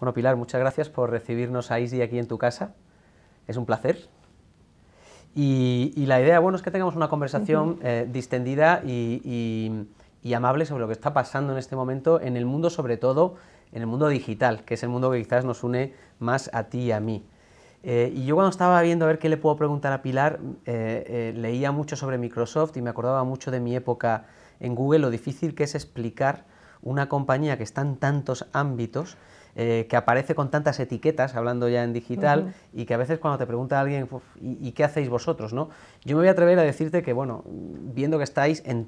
Bueno, Pilar, muchas gracias por recibirnos a Easy aquí en tu casa. Es un placer. Y, la idea, bueno, es que tengamos una conversación eh, distendida y, amable sobre lo que está pasando en este momento en el mundo, sobre todo en el mundo digital, que es el mundo que quizás nos une más a ti y a mí. Eh, y yo cuando estaba viendo a ver qué le puedo preguntar a Pilar, eh, leía mucho sobre Microsoft y me acordaba mucho de mi época en Google, lo difícil que es explicar una compañía que está en tantos ámbitos eh, que aparece con tantas etiquetas, hablando ya en digital, y que a veces cuando te pregunta alguien, ¿y, qué hacéis vosotros? ¿no? Yo me voy a atrever a decirte que, bueno, viendo que estáis en,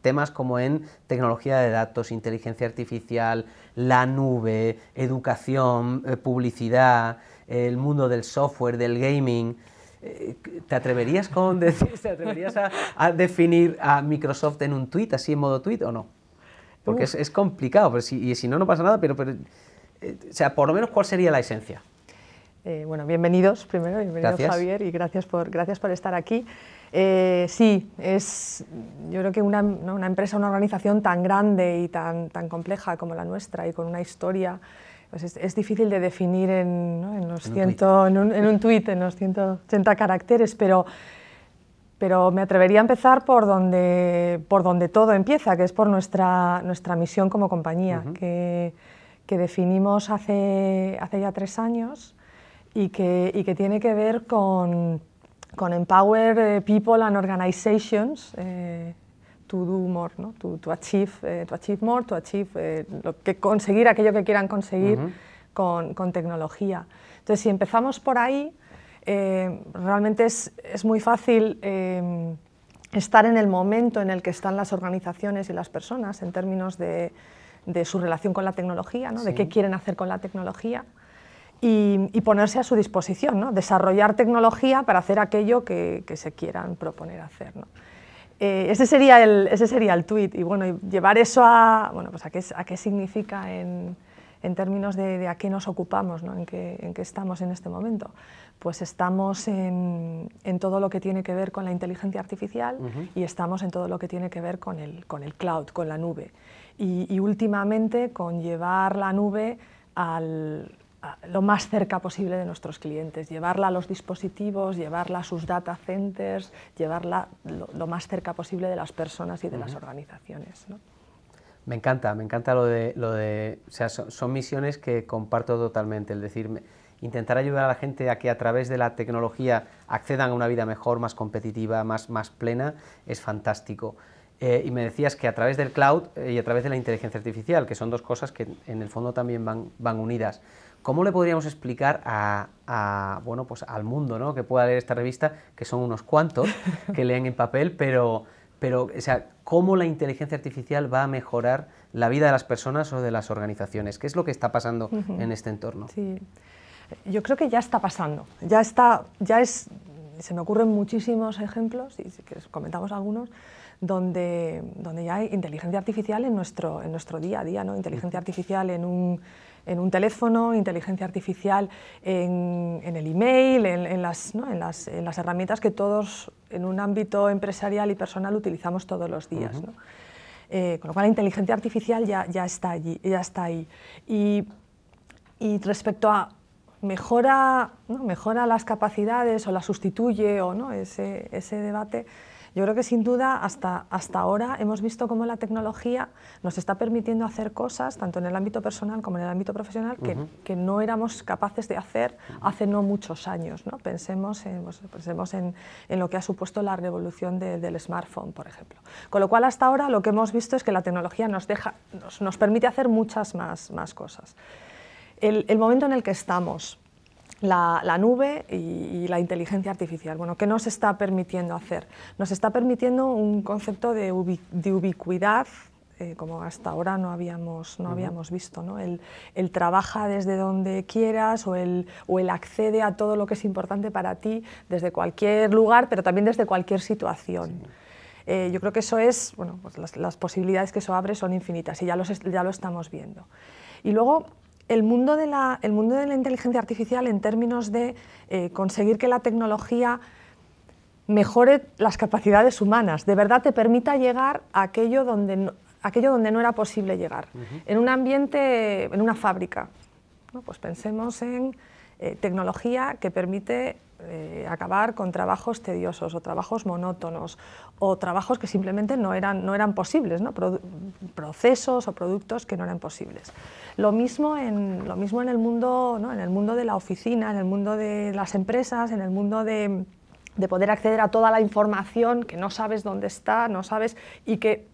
temas como en tecnología de datos, inteligencia artificial, la nube, educación, eh, publicidad, el mundo del software, del gaming, eh, ¿Te atreverías, con a, definir a Microsoft en un tweet, así en modo tweet o no? Porque es, complicado, pero y si no, no pasa nada, pero o sea, por lo menos, ¿cuál sería la esencia? Eh, bueno, bienvenidos primero, bienvenido gracias. Javier y gracias por, gracias por estar aquí. Eh, sí, es, yo creo que una, una, empresa, una organización tan grande y tan, tan compleja como la nuestra y con una historia, pues es, es difícil de definir en, los un en, un, en un tuit, en los 180 caracteres, pero, pero me atrevería a empezar por donde, por donde todo empieza, que es por nuestra, nuestra misión como compañía, que que definimos hace, hace ya tres años y que, y que tiene que ver con, con Empower eh, People and Organizations eh, to do more, ¿no? to, achieve, eh, to achieve more, to achieve lo que conseguir aquello que quieran conseguir con, con, tecnología. Entonces, si empezamos por ahí, realmente es, es, muy fácil estar en el momento en el que están las organizaciones y las personas en términos de de su relación con la tecnología, ¿no? de qué quieren hacer con la tecnología. Y, ponerse a su disposición, ¿no? desarrollar tecnología para hacer aquello que, que se quieran proponer hacer. ¿no? Eh, ese, sería el, ese sería el tweet y bueno, llevar eso a, bueno, pues a, qué, a qué significa en, en términos de, de, a qué nos ocupamos, ¿no? en, qué, en, estamos en este momento. Pues estamos en, en, todo lo que tiene que ver con la inteligencia artificial y estamos en todo lo que tiene que ver con el, con el cloud, con la nube y, últimamente con llevar la nube lo más cerca posible de nuestros clientes, llevarla a los dispositivos, llevarla a sus data centers, llevarla lo, más cerca posible de las personas y de las organizaciones. Me encanta, me encanta lo de, lo de o sea, son, misiones que comparto totalmente, el decir, intentar ayudar a la gente a que a través de la tecnología accedan a una vida mejor, más competitiva, más, más plena, es fantástico. Eh, y me decías que a través del cloud eh, y a través de la inteligencia artificial, que son dos cosas que en el fondo también van, van unidas. ¿Cómo le podríamos explicar a, bueno, pues al mundo que pueda leer esta revista, que son unos cuantos que leen en papel, pero, pero sea, cómo la inteligencia artificial va a mejorar la vida de las personas o de las organizaciones? ¿Qué es lo que está pasando en este entorno? Yo creo que ya está pasando, ya, está, ya es se me ocurren muchísimos ejemplos, y comentamos algunos, donde, donde ya hay inteligencia artificial en nuestro, en nuestro día a día, ¿no? inteligencia artificial en un, teléfono, inteligencia artificial en, el email, en, en, las, en, las, herramientas que todos en un ámbito empresarial y personal utilizamos todos los días. Eh, con lo cual la inteligencia artificial ya, ya está allí, ya está ahí. y respecto a mejora, mejora las capacidades o las sustituye o no, ese, debate. Yo creo que sin duda hasta, hasta ahora hemos visto cómo la tecnología nos está permitiendo hacer cosas, tanto en el ámbito personal como en el ámbito profesional, que, no éramos capaces de hacer hace no muchos años. ¿no? Pensemos, en, pues, pensemos en, lo que ha supuesto la revolución del smartphone, por ejemplo. Con lo cual hasta ahora lo que hemos visto es que la tecnología nos, nos permite hacer muchas más, más cosas el, momento en el que estamos, la, nube y, la inteligencia artificial. Bueno, ¿qué nos está permitiendo hacer? Nos está permitiendo un concepto de, ubicuidad. Eh, como hasta ahora no habíamos, no habíamos visto, El, trabaja desde donde quieras o el, el accede a todo lo que es importante para ti desde cualquier lugar, pero también desde cualquier situación. Eh, yo creo que eso es, bueno, pues las, posibilidades que eso abre son infinitas y ya, ya lo estamos viendo. Y luego el mundo, de la, el mundo de la inteligencia artificial en términos de eh, conseguir que la tecnología mejore las capacidades humanas, de verdad te permita llegar a aquello donde no, aquello donde no era posible llegar, en un ambiente, en una fábrica. Pues pensemos en eh, tecnología que permite eh, acabar con trabajos tediosos o trabajos monótonos o trabajos que simplemente no eran, no eran posibles, ¿no? procesos o productos que no eran posibles. Lo mismo en, lo mismo en, el, mundo, en el mundo de la oficina, en el mundo de las empresas, en el mundo de poder acceder a toda la información que no sabes dónde está, no sabes y que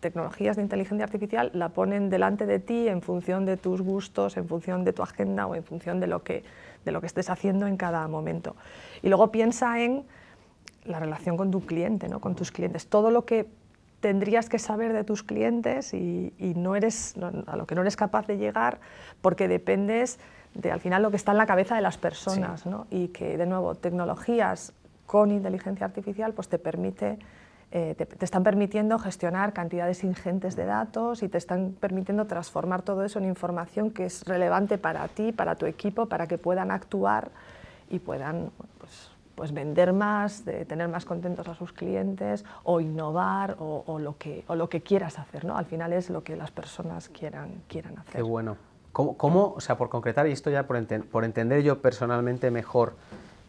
tecnologías de inteligencia artificial la ponen delante de ti en función de tus gustos, en función de tu agenda o en función de lo que de lo que estés haciendo en cada momento. Y luego piensa en la relación con tu cliente, ¿no? con tus clientes. Todo lo que tendrías que saber de tus clientes y, no eres, a lo que no eres capaz de llegar porque dependes de al final lo que está en la cabeza de las personas y que de nuevo tecnologías con inteligencia artificial pues te permite eh, te, están permitiendo gestionar cantidades ingentes de datos y te están permitiendo transformar todo eso en información que es relevante para ti, para tu equipo, para que puedan actuar y puedan pues, pues vender más, tener más contentos a sus clientes o innovar o, lo, que, lo que quieras hacer. ¿no? Al final es lo que las personas quieran, quieran hacer. Qué bueno. ¿Cómo, o sea, por concretar, y esto ya por entender yo personalmente mejor,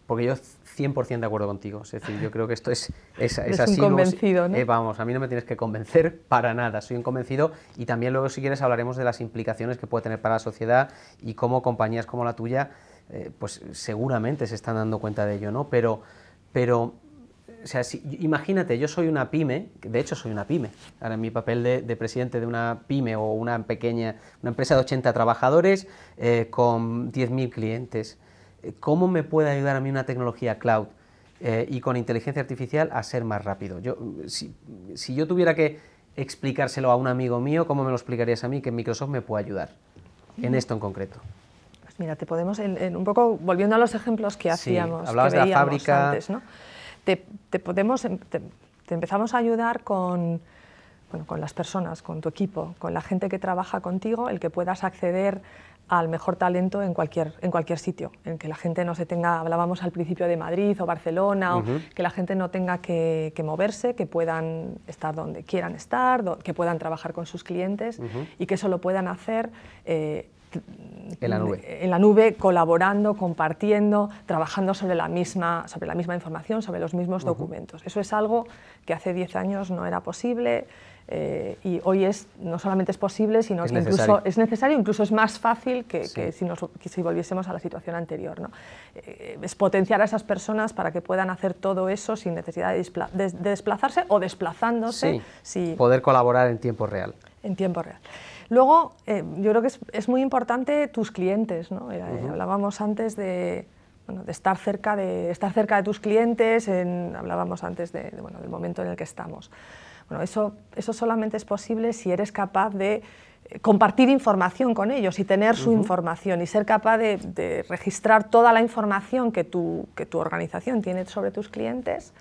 porque yo 100% de acuerdo contigo. Es decir, yo creo que esto es, es, así. convencido, eh, vamos, a mí no me tienes que convencer para nada. Soy un convencido y también luego, si quieres, hablaremos de las implicaciones que puede tener para la sociedad y cómo compañías como la tuya, eh, pues seguramente se están dando cuenta de ello, ¿no? Pero, pero o sea, imagínate, yo soy una pyme, de hecho soy una pyme, ahora en mi papel de, presidente de una pyme o una pequeña, una empresa de 80 trabajadores eh, con 10.000 clientes. ¿Cómo me puede ayudar a mí una tecnología cloud eh, y con inteligencia artificial a ser más rápido? Yo, si, yo tuviera que explicárselo a un amigo mío, ¿cómo me lo explicarías a mí que Microsoft me puede ayudar en esto en concreto? Pues mira, te podemos, en, un poco volviendo a los ejemplos que hacíamos, que de Antes, te, podemos, em, empezamos a ayudar con, con las personas, con tu equipo, con la gente que trabaja contigo, el que puedas acceder al mejor talento en cualquier, en cualquier sitio, en que la gente no se tenga, hablábamos al principio de Madrid o Barcelona, o que la gente no tenga que, moverse, que puedan estar donde quieran estar, que puedan trabajar con sus clientes y que eso lo puedan hacer. Eh, en la, nube. colaborando, compartiendo, trabajando sobre la misma, sobre la misma información, sobre los mismos documentos. Eso es algo que hace 10 años no era posible. Eh, y hoy es, no solamente es posible, sino es que incluso es necesario, incluso es más fácil que, que si, volviésemos a la situación anterior. ¿no? Eh, es potenciar a esas personas para que puedan hacer todo eso sin necesidad de, desplazarse o desplazándose. Sí. poder colaborar en tiempo real. En tiempo real. Luego, eh, yo creo que es, es, muy importante tus clientes. ¿no? Hablábamos antes de... Bueno, de estar cerca de estar cerca de tus clientes, hablábamos antes de, bueno, del momento en el que estamos eso, eso solamente es posible si eres capaz de eh, compartir información con ellos y tener su información y ser capaz de, registrar toda la información que tu, que tu organización tiene sobre tus clientes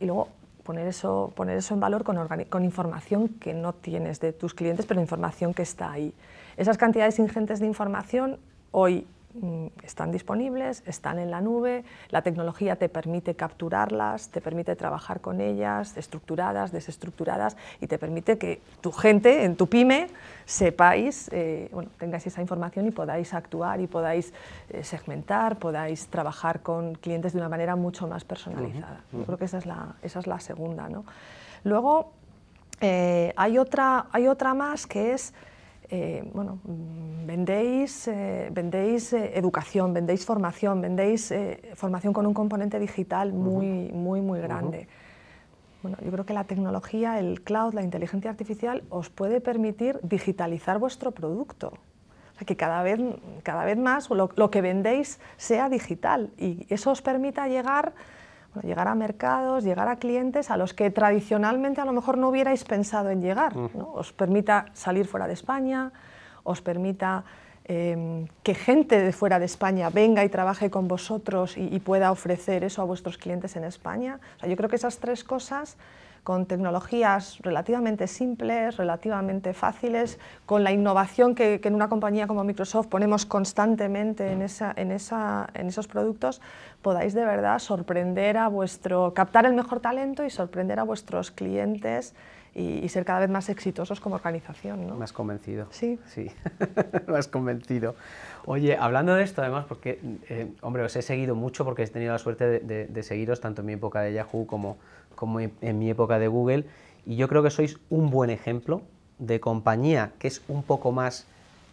y luego poner eso, poner eso en valor con, con, información que no tienes de tus clientes, pero información que está ahí. Esas cantidades ingentes de información hoy Mm, están disponibles, están en la nube, la tecnología te permite capturarlas, te permite trabajar con ellas, estructuradas, desestructuradas, y te permite que tu gente, en tu pyme, sepáis, eh, bueno, tengáis esa información y podáis actuar y podáis eh, segmentar, podáis trabajar con clientes de una manera mucho más personalizada. creo que esa es la, segunda. Luego, eh, hay otra más que es eh, bueno, vendéis, eh, vendéis eh, educación, vendéis formación, vendéis formación con un componente digital muy, muy, muy grande. Bueno, yo creo que la tecnología, el cloud, la inteligencia artificial os puede permitir digitalizar vuestro producto. O sea, que cada vez, cada vez más lo que vendéis sea digital y eso os permita llegar llegar a mercados, llegar a clientes a los que tradicionalmente a lo mejor no hubierais pensado en llegar. Os permita salir fuera de España, os permita em, que gente de fuera de España venga y trabaje con vosotros y, pueda ofrecer eso a vuestros clientes en España. sea, yo creo que esas tres cosas con tecnologías relativamente simples, relativamente fáciles, con la innovación que, en una compañía como Microsoft ponemos constantemente en, esa, en, esa, en esos productos, podáis de verdad sorprender a vuestro, captar el mejor talento y sorprender a vuestros clientes y, ser cada vez más exitosos como organización. ¿no? Me has convencido. Sí. Sí, me has convencido. Oye, hablando de esto además, porque, eh, hombre, os he seguido mucho porque he tenido la suerte de, de seguiros tanto en mi época de Yahoo como como e, en mi época de Google, y yo creo que sois un buen ejemplo de compañía que es un poco más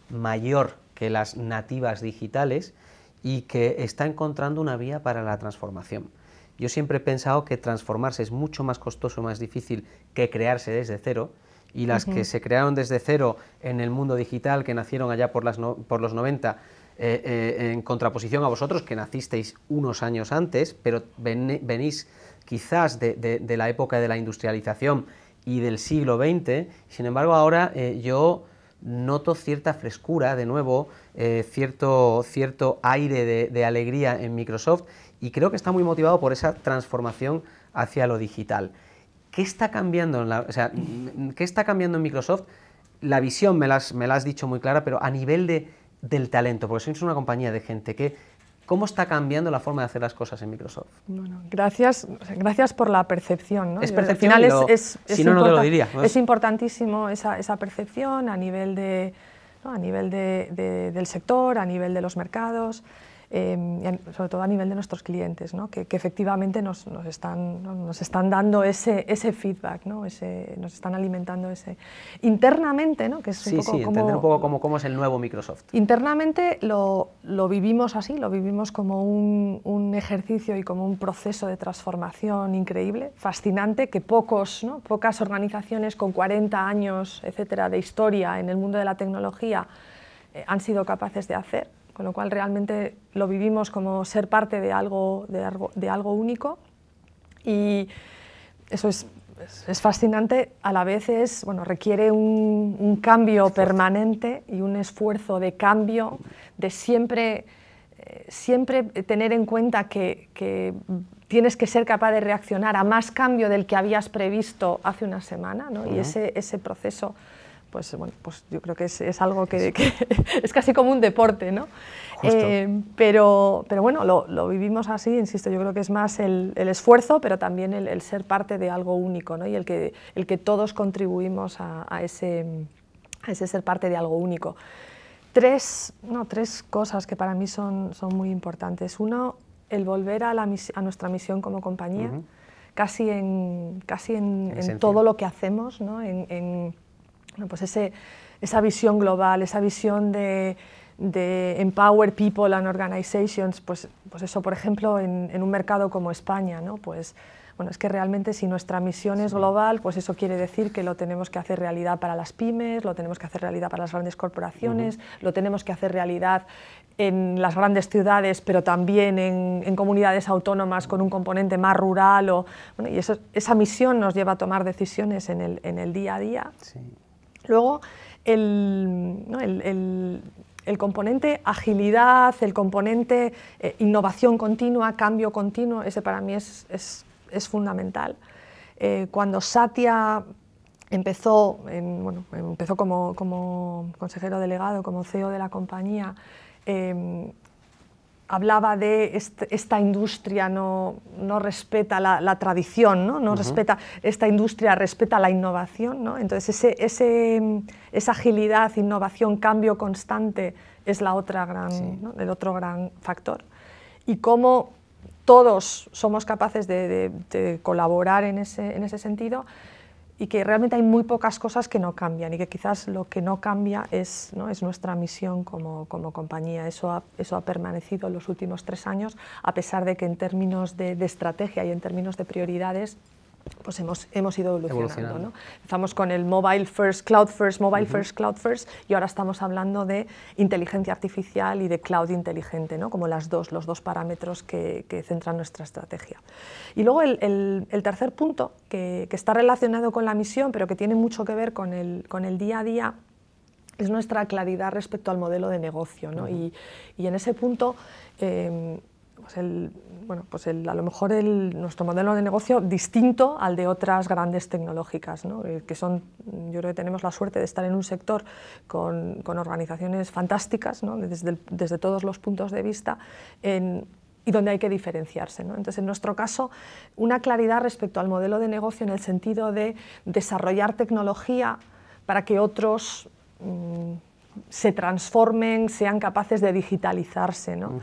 mayor que las nativas digitales y que está encontrando una vía para la transformación. Yo siempre he pensado que transformarse es mucho más costoso, más difícil que crearse desde cero, y las que se crearon desde cero en el mundo digital, que nacieron allá por, las por los 90, eh, eh, en contraposición a vosotros, que nacisteis unos años antes, pero venís quizás de, la época de la industrialización y del siglo XX, sin embargo ahora eh, yo noto cierta frescura, de nuevo, eh, cierto, cierto aire de, alegría en Microsoft y creo que está muy motivado por esa transformación hacia lo digital. ¿Qué está cambiando en, la, ¿qué está cambiando en Microsoft? La visión me la, has, dicho muy clara, pero a nivel de, del talento, porque es una compañía de gente que ¿Cómo está cambiando la forma de hacer las cosas en Microsoft? gracias, gracias por la percepción. ¿no? Es es, importantísimo esa, percepción a nivel, de, a nivel de, del sector, a nivel de los mercados. Em, sobre todo a nivel de nuestros clientes, que, efectivamente nos, están, nos están dando ese, feedback, nos están alimentando ese internamente, ¿no? que es un poco sí, como, entender un poco cómo, es el nuevo Microsoft. Internamente lo, vivimos así, lo vivimos como un, ejercicio y como un proceso de transformación increíble, fascinante, que pocos, pocas organizaciones con 40 años, etcétera, de historia en el mundo de la tecnología eh, han sido capaces de hacer con lo cual realmente lo vivimos como ser parte de algo, de algo, de algo único y eso es, es, fascinante, a la vez es, bueno, requiere un, un cambio permanente y un esfuerzo de cambio, de siempre eh, siempre tener en cuenta que, que, tienes que ser capaz de reaccionar a más cambio del que habías previsto hace una semana, ¿no? y ese, ese proceso pues, pues, yo creo que es, es algo que, es casi como un deporte, ¿no? Eh, pero, pero bueno, lo, lo, vivimos así, insisto, yo creo que es más el, el esfuerzo, pero también el, ser parte de algo único, ¿no? Y el que, el que todos contribuimos a, ese, a ese ser parte de algo único. Tres, no, tres cosas que para mí son, son muy importantes. Uno, el volver a, la, a nuestra misión como compañía, casi en, casi en, todo lo que hacemos, ¿no? en pues esa visión global, esa visión de, empower people and organizations, pues, pues eso, por ejemplo, en, un mercado como España, ¿no? Pues, bueno, es que realmente si nuestra misión es global, pues eso quiere decir que lo tenemos que hacer realidad para las pymes, lo tenemos que hacer realidad para las grandes corporaciones, lo tenemos que hacer realidad en las grandes ciudades, pero también en, comunidades autónomas con un componente más rural. bueno, y esa misión nos lleva a tomar decisiones en el, en el día a día. Luego, el, componente agilidad, el componente eh, innovación continua, cambio continuo, ese para mí es, fundamental. Eh, cuando Satya empezó, empezó como, consejero delegado, como CEO de la compañía, em, hablaba de esta industria no, respeta la, tradición, no, respeta esta industria respeta la innovación, entonces esa agilidad, innovación, cambio constante es la otra gran, el otro gran factor y cómo todos somos capaces de, colaborar en ese sentido y que realmente hay muy pocas cosas que no cambian y que quizás lo que no cambia es, ¿no? es nuestra misión como, compañía. Eso ha, eso ha permanecido los últimos tres años, a pesar de que en términos de estrategia y en términos de prioridades pues hemos, hemos ido evolucionando. Empezamos con el mobile first, cloud first, mobile first, cloud first, y ahora estamos hablando de inteligencia artificial y de cloud inteligente, como las dos, los dos parámetros que, centran nuestra estrategia. Y luego el, tercer punto, que, está relacionado con la misión, pero que tiene mucho que ver con el, con el día a día, es nuestra claridad respecto al modelo de negocio. y, en ese punto... Eh, pues bueno, pues a lo mejor el, nuestro modelo de negocio distinto al de otras grandes tecnológicas, eh, que son, yo creo que tenemos la suerte de estar en un sector con, organizaciones fantásticas, desde, todos los puntos de vista, y donde hay que diferenciarse. Entonces, en nuestro caso, una claridad respecto al modelo de negocio en el sentido de desarrollar tecnología para que otros... Mm, se transformen, sean capaces de digitalizarse. ¿no?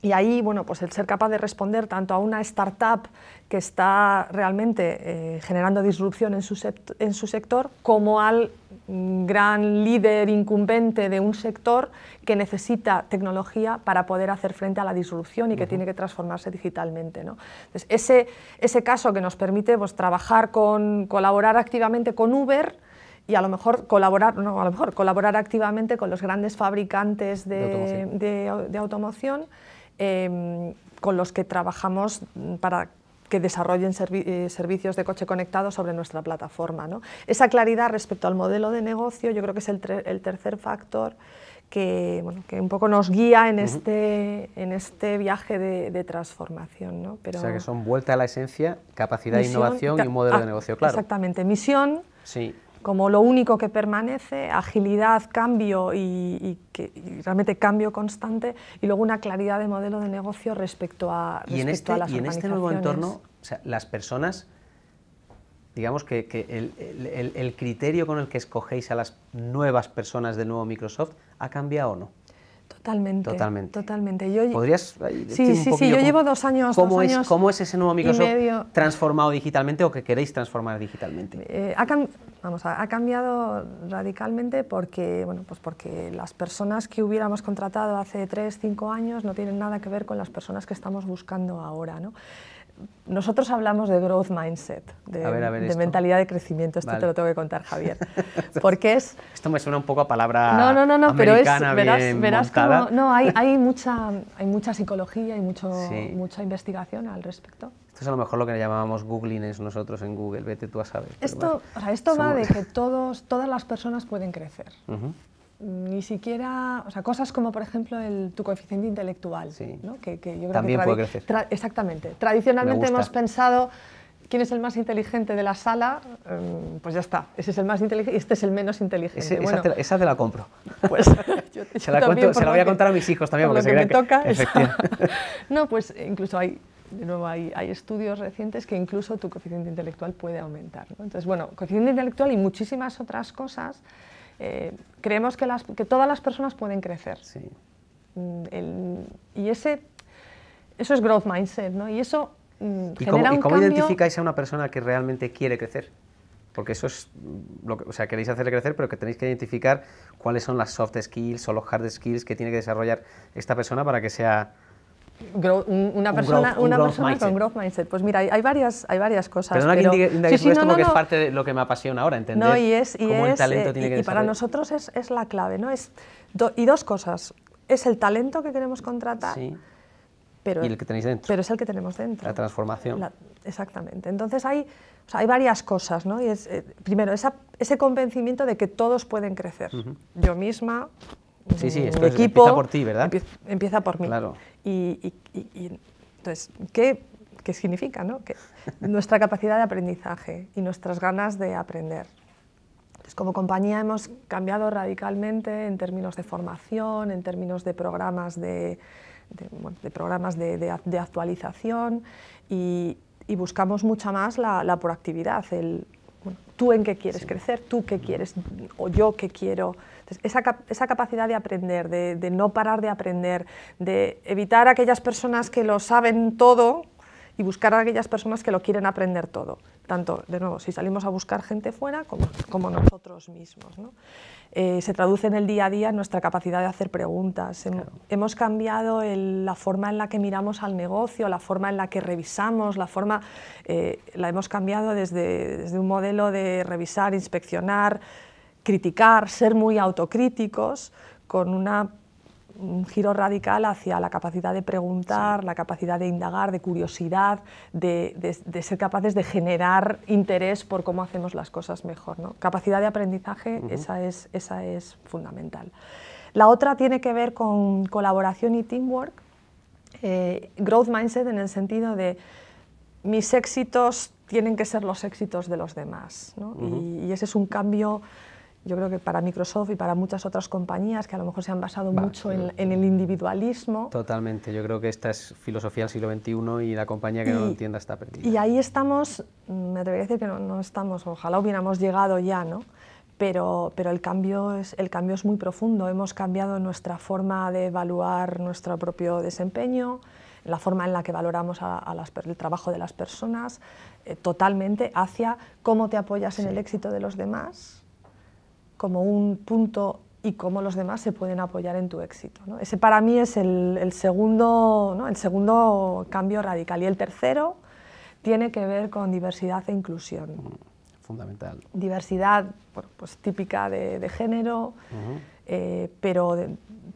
Y ahí, bueno, pues el ser capaz de responder tanto a una startup que está realmente eh, generando disrupción en su, sector, como al mm, gran líder incumbente de un sector que necesita tecnología para poder hacer frente a la disrupción y que tiene que transformarse digitalmente. Entonces, ese, caso que nos permite pues, trabajar con, colaborar activamente con Uber, y a lo mejor colaborar, no, a lo mejor colaborar activamente con los grandes fabricantes De, de automoción Em, con los que trabajamos para que desarrollen eh, servicios de coche conectado sobre nuestra plataforma. ¿no? Esa claridad respecto al modelo de negocio yo creo que es el, tercer factor que, un poco nos guía en, este, en este viaje de, transformación. Pero o sea que son vuelta a la esencia, capacidad, de innovación y un modelo ah, de negocio claro. Exactamente, misión, sí como lo único que permanece, agilidad, cambio y, realmente cambio constante, y luego una claridad de modelo de negocio respecto a, y en este, Y en este nuevo entorno, las personas, digamos que, el, criterio con el que escogéis a las nuevas personas del nuevo Microsoft ha cambiado o no. Totalmente. Totalmente. Yo, ¿Podrías eh, Sí, sí, Yo llevo dos años. ¿Cómo, es, ¿cómo es ese nuevo Microsoft transformado digitalmente o que queréis transformar digitalmente? Eh, ha vamos, ha, cambiado radicalmente porque, bueno, pues porque las personas que hubiéramos contratado hace tres cinco años no tienen nada que ver con las personas que estamos buscando ahora. ¿no? nosotros hablamos de growth mindset, de, mentalidad de crecimiento. Esto te lo tengo que contar, Javier. Porque es. Esto me suena un poco a palabra. No, no, no, no pero es. Verás, verás No, hay, mucha, hay mucha psicología y mucho, mucha investigación al respecto. Esto es a lo mejor lo que llamábamos googlines nosotros en Google, vete tú a saber. Esto, esto va de que todos, todas las personas pueden crecer ni siquiera, o sea, cosas como por ejemplo el, tu coeficiente intelectual, que, yo También puede crecer. exactamente. Tradicionalmente hemos pensado quién es el más inteligente de la sala, em, pues ya está, ese es el más inteligente y este es el menos inteligente. esa, te la, compro. Pues, se, la, voy a contar a mis hijos también. Porque me toca. no, pues incluso hay, hay, estudios recientes que incluso tu coeficiente intelectual puede aumentar. Entonces, bueno, coeficiente intelectual y muchísimas otras cosas eh, creemos que, las, todas las personas pueden crecer. Mm, y ese, eso es growth mindset, Y eso cómo, mm, ¿Y cómo identificáis a una persona que realmente quiere crecer? Porque eso es lo que, o sea, queréis hacerle crecer, pero que tenéis que identificar cuáles son las soft skills o los hard skills que tiene que desarrollar esta persona para que sea una persona, una persona con growth mindset. Pues mira, hay, varias, hay varias cosas. pero, que indique que sí, esto porque es parte de lo que me apasiona ahora, entender no, y es, y cómo el talento eh, tiene para nosotros es, es, la clave, ¿no? Es y dos cosas. Es el talento que queremos contratar, pero, y el que tenéis dentro. pero es el que tenemos dentro. La transformación. exactamente. Entonces hay, hay varias cosas, ¿no? Y es, eh, primero, ese convencimiento de que todos pueden crecer. Yo misma, sí, sí, Empieza por ti, ¿verdad? Empieza, por mí. Claro. Y, entonces, ¿qué, significa? Que nuestra capacidad de aprendizaje y nuestras ganas de aprender. Pues como compañía hemos cambiado radicalmente en términos de formación, en términos de programas de, programas de, actualización y, buscamos mucha más la, proactividad, el, tú en qué quieres crecer, tú qué quieres o yo qué quiero. esa, capacidad de aprender, de, de no parar de aprender, de evitar aquellas personas que lo saben todo, y buscar a aquellas personas que lo quieren aprender todo, tanto, de nuevo, si salimos a buscar gente fuera como, nosotros mismos. Eh, se traduce en el día a día nuestra capacidad de hacer preguntas. Hemos cambiado la forma en la que miramos al negocio, la forma en la que revisamos, la forma, eh, la hemos cambiado desde, desde un modelo de revisar, inspeccionar, criticar, ser muy autocríticos, con una un giro radical hacia la capacidad de preguntar, la capacidad de indagar, de curiosidad, de, ser capaces de generar interés por cómo hacemos las cosas mejor. ¿no? Capacidad de aprendizaje, esa, es, esa es fundamental. La otra tiene que ver con colaboración y teamwork. Eh, growth mindset en el sentido de mis éxitos tienen que ser los éxitos de los demás. y ese es un cambio yo creo que para Microsoft y para muchas otras compañías que a lo mejor se han basado mucho en, el individualismo. Totalmente, yo creo que esta es filosofía del siglo XXI y la compañía que no lo entienda está perdida. Y ahí estamos, mm, me atrevería a decir que no, no estamos, ojalá hubiéramos llegado ya, ¿no? Pero, pero el, cambio es, el cambio es muy profundo, hemos cambiado nuestra forma de evaluar nuestro propio desempeño, la forma en la que valoramos el trabajo de las personas, eh, totalmente hacia cómo te apoyas en el éxito de los demás como un punto y cómo los demás se pueden apoyar en tu éxito. Ese para mí es el, segundo, el segundo cambio radical. Y el tercero tiene que ver con diversidad e inclusión. Mm, fundamental. Diversidad, pues típica de, género. Eh, pero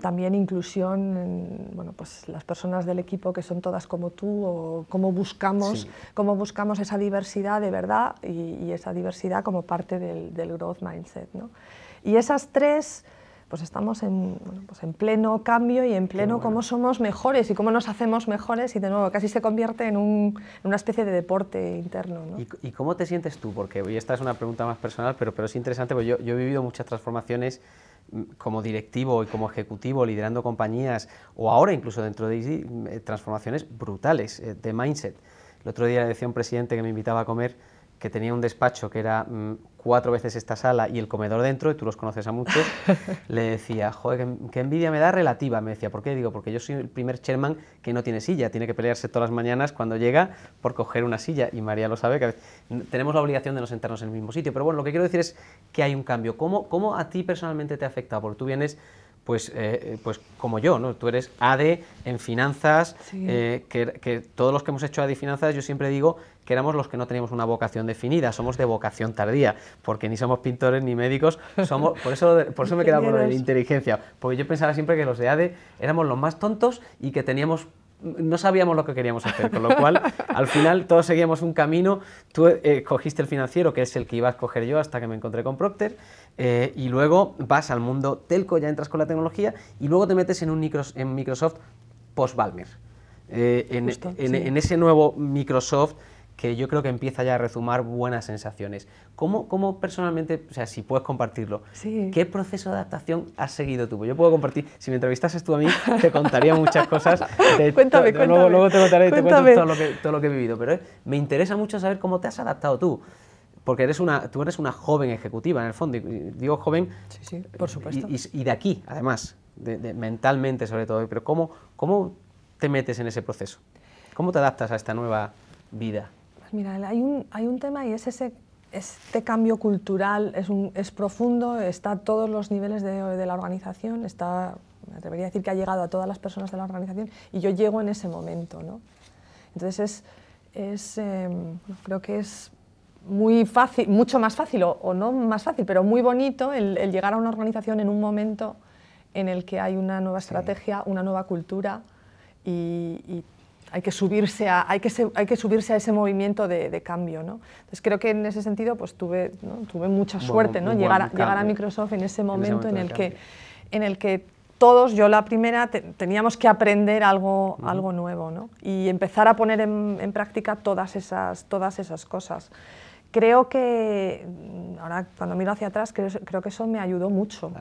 también inclusión, en, bueno, pues las personas del equipo que son todas como tú, o cómo buscamos, buscamos esa diversidad de verdad y, esa diversidad como parte del, growth mindset. ¿no? Y esas tres pues estamos en, pues en, pleno cambio y en pleno cómo somos mejores y cómo nos hacemos mejores y de nuevo casi se convierte en, una especie de deporte interno. ¿no? ¿Y, cómo te sientes tú? Porque hoy esta es una pregunta más personal, pero, pero es interesante porque yo, yo he vivido muchas transformaciones como directivo y como ejecutivo liderando compañías o ahora incluso dentro de easy eh, transformaciones brutales eh, de mindset. El otro día le decía un presidente que me invitaba a comer, que tenía un despacho que era mm, cuatro veces esta sala y el comedor dentro, y tú los conoces a muchos, le decía, joder, qué, envidia me da relativa, me decía, ¿por qué? Digo, porque yo soy el primer chairman que no tiene silla, tiene que pelearse todas las mañanas cuando llega por coger una silla, y María lo sabe, que tenemos la obligación de no sentarnos en el mismo sitio, pero bueno, lo que quiero decir es que hay un cambio. ¿Cómo, cómo a ti personalmente te ha afectado? Porque tú vienes pues, eh, eh, pues como yo, ¿no? Tú eres ADE en finanzas, eh, que, todos los que hemos hecho ADE finanzas, yo siempre digo que éramos los que no teníamos una vocación definida, somos de vocación tardía, porque ni somos pintores ni médicos, somos, por eso, por eso me quedaba con inteligencia, porque yo pensaba siempre que los de ADE éramos los más tontos y que teníamos no sabíamos lo que queríamos hacer, con lo cual al final todos seguíamos un camino. Tú cogiste el financiero, que es el que iba a escoger yo hasta que me encontré con Procter, eh, y luego vas al mundo telco, ya entras con la tecnología, y luego te metes en, un en Microsoft post-Balmer. Eh, en, en, ese nuevo Microsoft que yo creo que empieza ya a rezumar buenas sensaciones. ¿Cómo, cómo personalmente, o sea, si puedes compartirlo, qué proceso de adaptación has seguido tú? Pues yo puedo compartir, si me entrevistases tú a mí, te contaría muchas cosas. cuéntame, cuéntame. Luego, te contaré todo, lo que, todo lo que he vivido, pero eh, me interesa mucho saber cómo te has adaptado tú porque eres una, tú eres una joven ejecutiva en el fondo, digo joven sí, sí, por supuesto. Y, de aquí, además, de, mentalmente sobre todo, pero ¿cómo, ¿cómo te metes en ese proceso? ¿Cómo te adaptas a esta nueva vida? Pues mira, hay un, hay un tema y es ese este cambio cultural es, un, es, profundo, está a todos los niveles de, la organización, está, me atrevería a decir que ha llegado a todas las personas de la organización y yo llego en ese momento. ¿no? Entonces, es, es em, creo que es muy fácil, mucho más fácil, o, no más fácil, pero muy bonito el, llegar a una organización en un momento en el que hay una nueva estrategia, una nueva cultura y, hay, que subirse a, hay, que hay que subirse a ese movimiento de, cambio. ¿no? Entonces creo que en ese sentido pues, tuve, tuve mucha suerte ¿no? llegar, a, llegar a Microsoft en ese momento, en, el, que, en el que todos, yo la primera, teníamos que aprender algo, algo nuevo ¿no? y empezar a poner en, en práctica todas esas, todas esas cosas. Creo que, ahora cuando miro hacia atrás, creo, que eso me ayudó mucho.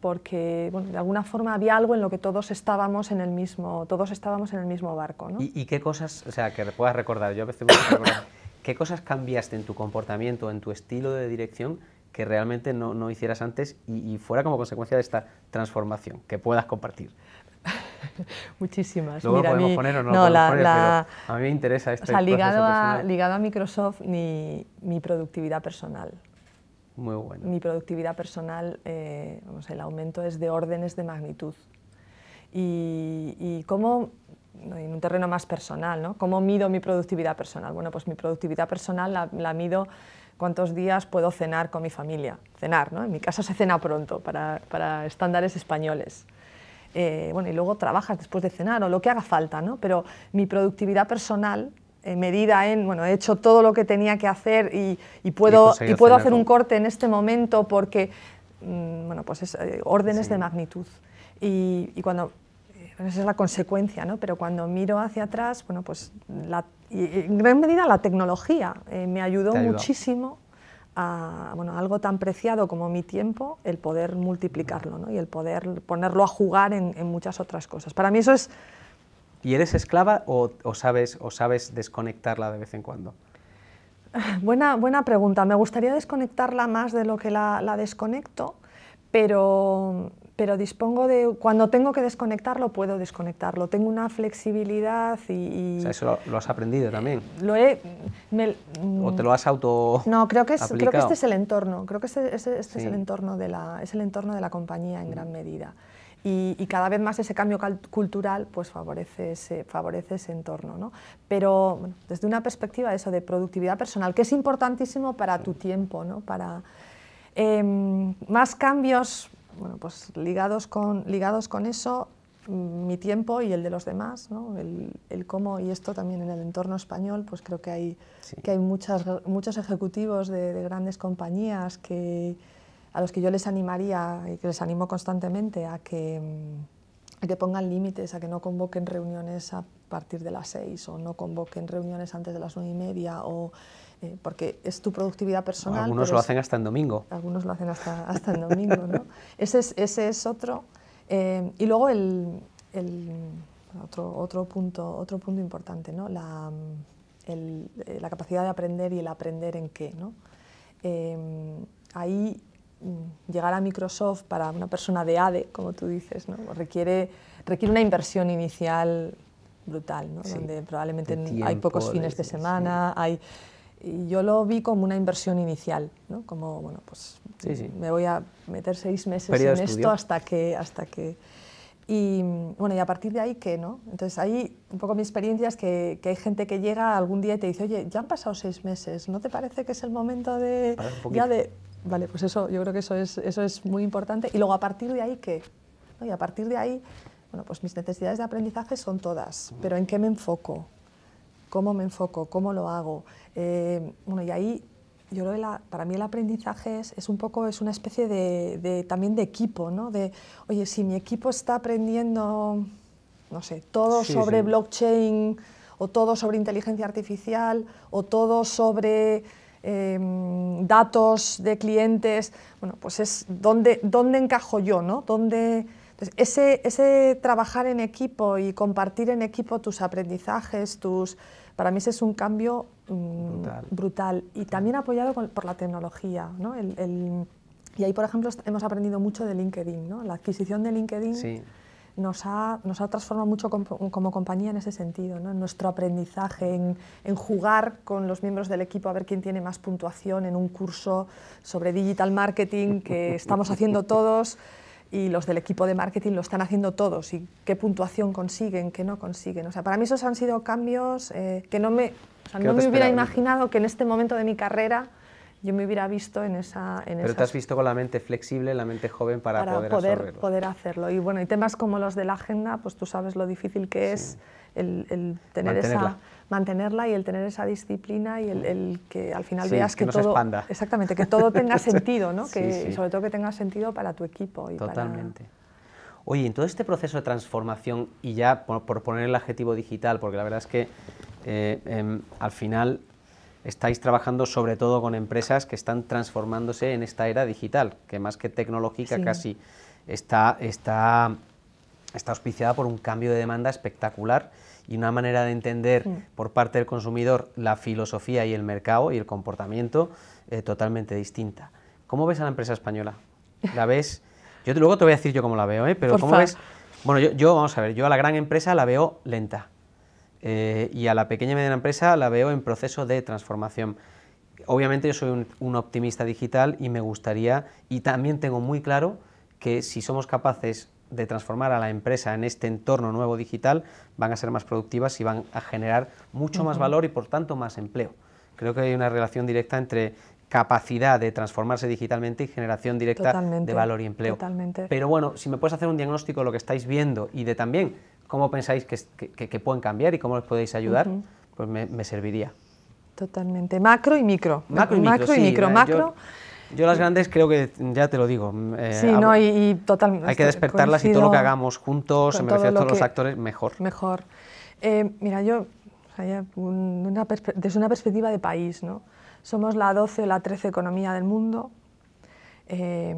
Porque de alguna forma había algo en lo que todos estábamos en el mismo, todos estábamos en el mismo barco. ¿no? ¿Y, qué cosas, o sea, que puedas recordar? Yo a veces ¿qué cosas cambiaste en tu comportamiento, en tu estilo de dirección que realmente no, no hicieras antes y, fuera como consecuencia de esta transformación que puedas compartir? Muchísimas. Luego no, la, a mí me interesa este o sea, ligado a, ligado a Microsoft, ni mi productividad personal. Muy bueno. Mi productividad personal, eh, el aumento es de órdenes de magnitud. Y, cómo, en un terreno más personal, ¿no? ¿Cómo mido mi productividad personal? Bueno, pues mi productividad personal la, la mido cuántos días puedo cenar con mi familia. Cenar, ¿no? En mi casa se cena pronto, para, para estándares españoles. Eh, bueno, y luego trabajas después de cenar o lo que haga falta, ¿no? Pero mi productividad personal eh, medida en, bueno, he hecho todo lo que tenía que hacer y, puedo, hacer un corte en este momento porque, mm, bueno, pues eh, órdenes de magnitud. Y, cuando, esa es la consecuencia, ¿no? Pero cuando miro hacia atrás, bueno, pues en gran medida la tecnología me ayudó muchísimo a bueno, algo tan preciado como mi tiempo, el poder multiplicarlo ¿no? y el poder ponerlo a jugar en, muchas otras cosas. Para mí eso es... ¿Y eres esclava o, sabes, o sabes desconectarla de vez en cuando? Buena, buena pregunta. Me gustaría desconectarla más de lo que la desconecto, pero pero dispongo de, cuando tengo que desconectarlo, puedo desconectarlo. Tengo una flexibilidad y... o sea, eso lo, has aprendido también. Eh, lo he... ¿O mm, te lo has auto No, creo que, creo que este es el entorno, creo que este, este, este es, el entorno de la, es el entorno de la compañía en mm. gran medida. Y, cada vez más ese cambio cultural pues favorece ese, favorece ese entorno. ¿no? Pero desde una perspectiva eso de productividad personal, que es importantísimo para tu tiempo, ¿no? para... Em, más cambios bueno, pues ligados con, ligados con eso, mm, mi tiempo y el de los demás, ¿no? el, el, cómo y esto también en el entorno español, pues creo que hay, que hay muchas, muchos ejecutivos de, grandes compañías que, a los que yo les animaría y que les animo constantemente a que, mm, a que pongan límites, a que no convoquen reuniones a partir de las seis o no convoquen reuniones antes de las nueve y media o eh, porque es tu productividad personal. Algunos lo hacen hasta el domingo. Algunos lo hacen hasta, hasta domingo, ¿no? Ese es, ese es otro. Eh, y luego el, el, otro, otro, punto, otro punto importante, ¿no? La, eh, la capacidad de aprender y el aprender en qué, ¿no? ahí mm, llegar a Microsoft para una persona de ADE, como tú dices, ¿no? requiere, requiere una inversión inicial brutal, ¿no? donde probablemente hay pocos fines de, semana, hay y yo lo vi como una inversión inicial, ¿no? como, bueno, pues me voy a meter seis meses en esto hasta que, hasta que... Y bueno, y a partir de ahí, ¿qué? No? Entonces ahí un poco mi experiencia es que, hay gente que llega algún día y te dice, oye, ya han pasado seis meses, ¿no te parece que es el momento de... de... Vale, pues eso, yo creo que eso es, eso es muy importante. Y luego a partir de ahí, ¿qué? Y a partir de ahí, bueno, pues mis necesidades de aprendizaje son todas, pero ¿en qué me enfoco? cómo me enfoco, cómo lo hago. Eh, bueno, y ahí yo creo que para mí el aprendizaje es, un poco, es una especie de, también de equipo, ¿no? De, oye, si mi equipo está aprendiendo, no sé, todo sobre blockchain, o todo sobre inteligencia artificial, o todo sobre em, datos de clientes, bueno, pues es dónde, dónde encajo yo, ¿no? ¿Dónde, ese, ese, trabajar en equipo y compartir en equipo tus aprendizajes, tus, para mí ese es un cambio mm, brutal. y también apoyado por la tecnología. ¿no? El, y ahí, por ejemplo, hemos aprendido mucho de LinkedIn. ¿no? La adquisición de LinkedIn nos, ha, transformado mucho como, compañía en ese sentido, ¿no? en nuestro aprendizaje, en, en jugar con los miembros del equipo a ver quién tiene más puntuación en un curso sobre digital marketing que estamos haciendo todos y los del equipo de marketing lo están haciendo todos y qué puntuación consiguen, qué no consiguen. O sea, para mí esos han sido cambios eh, que no me, no me hubiera imaginado que en este momento de mi carrera yo me hubiera visto en esa... En Pero te has visto con la mente flexible, la mente joven para, poder, poder, hacerlo. Y bueno, y temas como los de la agenda, pues tú sabes lo difícil que es el, tener esa mantenerla y el tener esa disciplina y el, que al final veas que, todo expanda. exactamente que todo tenga sentido no que sobre todo que tenga sentido para tu equipo y totalmente Oye, en todo este proceso de transformación y ya por, poner el adjetivo digital, porque la verdad es que eh, em, al final estáis trabajando sobre todo con empresas que están transformándose en esta era digital, que más que tecnológica casi está, está, está auspiciada por un cambio de demanda espectacular y una manera de entender por parte del consumidor la filosofía y el mercado y el comportamiento eh, totalmente distinta. ¿Cómo ves a la empresa española? ¿La ves? Yo luego te voy a decir yo cómo la veo, ¿eh? pero ¿cómo ves? Bueno, yo, vamos a ver, yo a la gran empresa la veo lenta eh, y a la pequeña y mediana empresa la veo en proceso de transformación. Obviamente yo soy un optimista digital y me gustaría, y también tengo muy claro que si somos capaces de transformar a la empresa en este entorno nuevo digital van a ser más productivas y van a generar mucho más valor y por tanto más empleo. Creo que hay una relación directa entre capacidad de transformarse digitalmente y generación directa de valor y empleo. Pero bueno, si me puedes hacer un diagnóstico de lo que estáis viendo y de también cómo pensáis que, pueden cambiar y cómo les podéis ayudar, pues me, serviría. Totalmente. Macro y micro. Macro y micro. Yo las grandes creo que, ya te lo digo. Mm, eh, sí, no, y, totalmente. Hay que despertarlas y todo lo que hagamos juntos, en vez todos los actores, mejor. Mejor. Eh, mira, yo, desde una perspectiva de país, ¿no? Somos la 12 o la 13 economía del mundo. Eh,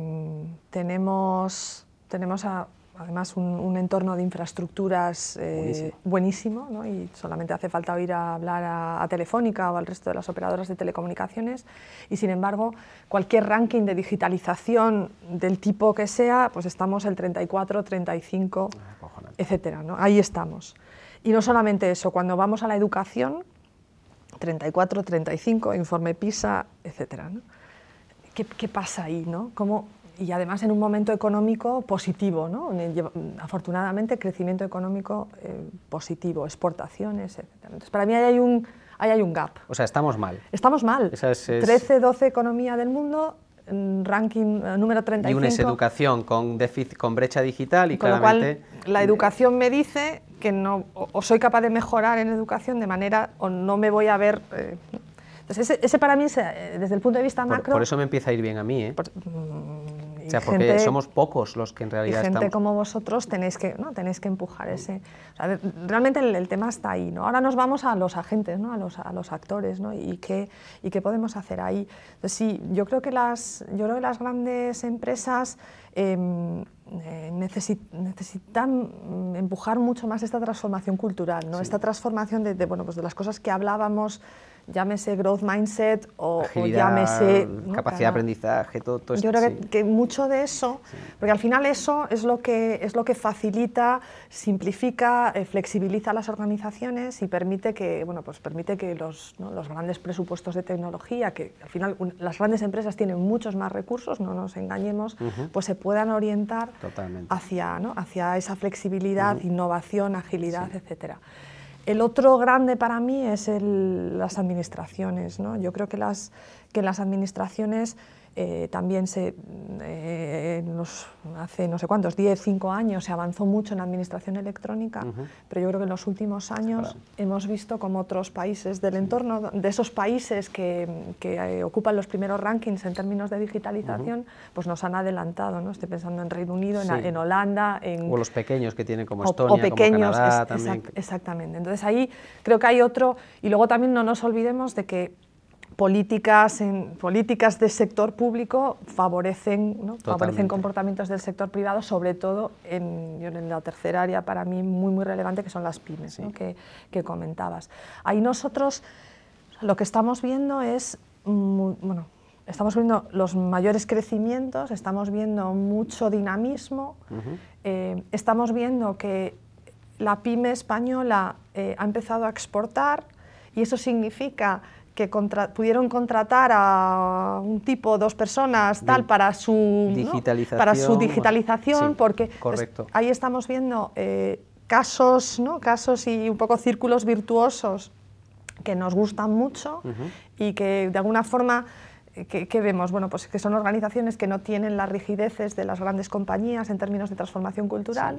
tenemos, tenemos a además un, entorno de infraestructuras eh, buenísimo, y solamente hace falta oír a hablar a, Telefónica o al resto de las operadoras de telecomunicaciones y sin embargo cualquier ranking de digitalización del tipo que sea, pues estamos el 34, 35, etc. etcétera, ahí estamos. Y no solamente eso, cuando vamos a la educación, 34, 35, informe PISA, etcétera. ¿Qué, ¿Qué, pasa ahí? ¿no? ¿Cómo, y además en un momento económico positivo, ¿no? afortunadamente crecimiento económico eh, positivo, exportaciones, etc. Entonces, para mí ahí hay, un, hay un gap. O sea, estamos mal. Estamos mal. 13, 12 economía del mundo, ranking eh, número 35. Y una es educación con, con brecha digital y con claramente... Lo cual, la educación me dice que no, o soy capaz de mejorar en educación de manera, o no me voy a ver... Eh, entonces, ese, para mí, desde el punto de vista macro... Por eso me empieza a ir bien a mí, ¿eh? Mm, porque somos pocos los que en realidad y gente como vosotros tenéis que, ¿no? tenéis que empujar ese... realmente el, tema está ahí, ¿no? Ahora nos vamos a los agentes, ¿no? A los, actores, ¿no? Y qué, qué podemos hacer ahí. Entonces, sí, yo creo que las, yo creo que las grandes empresas... Em, eh, necesitan empujar mucho más esta transformación cultural, ¿no? esta transformación de, bueno, pues de las cosas que hablábamos llámese growth mindset o, llámese... Capacidad de aprendizaje, todo, esto. Yo creo que, mucho de eso, porque al final eso es lo que, es lo que facilita, simplifica, eh, flexibiliza las organizaciones y permite que, bueno, pues permite que los, los grandes presupuestos de tecnología, que al final las grandes empresas tienen muchos más recursos, no nos engañemos, pues se puedan orientar hacia, hacia esa flexibilidad, innovación, agilidad, etcétera. El otro grande para mí es las administraciones. Yo creo que las, que las administraciones eh, también se, mm, eh, hace no sé cuántos, 10, 5 años, se avanzó mucho en administración electrónica, pero yo creo que en los últimos años hemos visto como otros países del entorno, de esos países que, eh, ocupan los primeros rankings en términos de digitalización, pues nos han adelantado, ¿no? Estoy pensando en Reino Unido, en, Holanda, en... O los pequeños que tienen como Estonia, o, pequeños, como exactamente. Entonces ahí creo que hay otro... Y luego también no nos olvidemos de que políticas, en, políticas de sector público favorecen, comportamientos del sector privado, sobre todo en, en, la tercera área para mí muy, muy relevante, que son las pymes, que, comentabas. Ahí nosotros lo que estamos viendo es, bueno, estamos viendo los mayores crecimientos, estamos viendo mucho dinamismo, eh, estamos viendo que la pyme española eh, ha empezado a exportar y eso significa que pudieron contratar a un tipo, dos personas, tal, para su digitalización, para su digitalización porque pues, ahí estamos viendo eh, casos, ¿no? casos y un poco círculos virtuosos que nos gustan mucho y que de alguna forma... Eh, que vemos? Bueno, pues que son organizaciones que no tienen las rigideces de las grandes compañías en términos de transformación cultural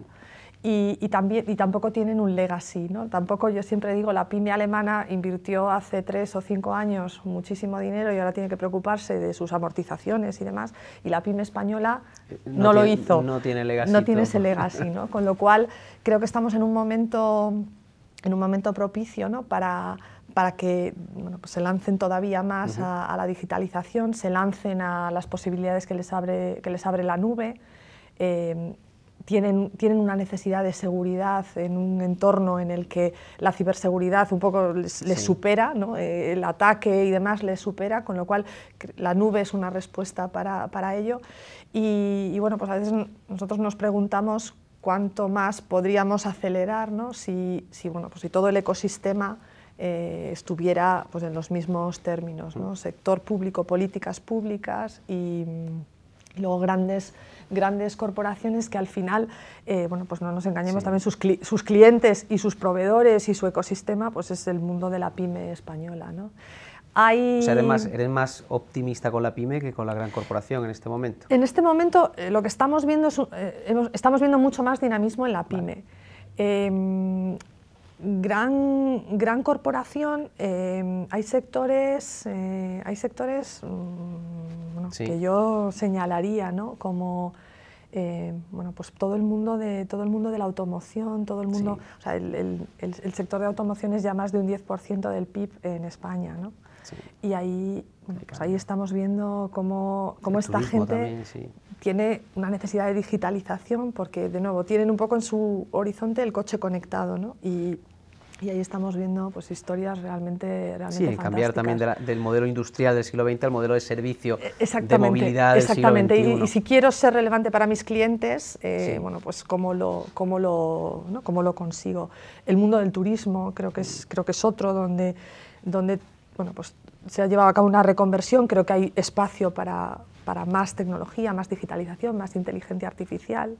y, también, y tampoco tienen un legacy. ¿no? Tampoco, yo siempre digo, la pyme alemana invirtió hace tres o cinco años muchísimo dinero y ahora tiene que preocuparse de sus amortizaciones y demás, y la pyme española eh, no, lo hizo. No tiene legacy. No tiene ese legacy, ¿no? con lo cual creo que estamos en un momento, en un momento propicio ¿no? para, para que pues se lancen todavía más a, la digitalización, se lancen a las posibilidades que les abre, que les abre la nube. Eh, tienen, tienen, una necesidad de seguridad en un entorno en el que la ciberseguridad un poco les, supera, eh, el ataque y demás les supera, con lo cual la nube es una respuesta para, para ello. Y, bueno, pues a veces nosotros nos preguntamos cuánto más podríamos acelerar ¿no? si, si, bueno, pues si todo el ecosistema... Eh, estuviera pues, en los mismos términos, ¿no? Mm. sector público, políticas públicas y luego grandes grandes corporaciones que al final, eh, bueno, pues no nos engañemos, también sus, sus, clientes y sus proveedores y su ecosistema, pues es el mundo de la pyme española, ¿no? Hay... eres más, eres más, optimista con la pyme que con la gran corporación en este momento. En este momento eh, lo que estamos viendo es, eh, estamos viendo mucho más dinamismo en la pyme. Em, gran, gran corporación, eh, hay sectores, eh, hay sectores mm, que yo señalaría, Como eh, bueno, pues todo el mundo de todo el mundo de la automoción, todo el mundo, el, sector de automoción es ya más de un 10% del PIB en España, ¿no? Y ahí, pues ahí estamos viendo cómo, esta gente tiene una necesidad de digitalización, porque de nuevo tienen un poco en su horizonte el coche conectado, ¿no? Y ahí estamos viendo pues, historias realmente, realmente Sí, cambiar también del modelo industrial del siglo XX al modelo de servicio, de movilidad del exactamente. Y, si quiero ser relevante para mis clientes, eh, bueno, pues cómo lo, cómo lo, lo consigo. El mundo del turismo creo que es, creo que es otro donde, donde bueno, pues, se ha llevado a cabo una reconversión, creo que hay espacio para, para más tecnología, más digitalización, más inteligencia artificial.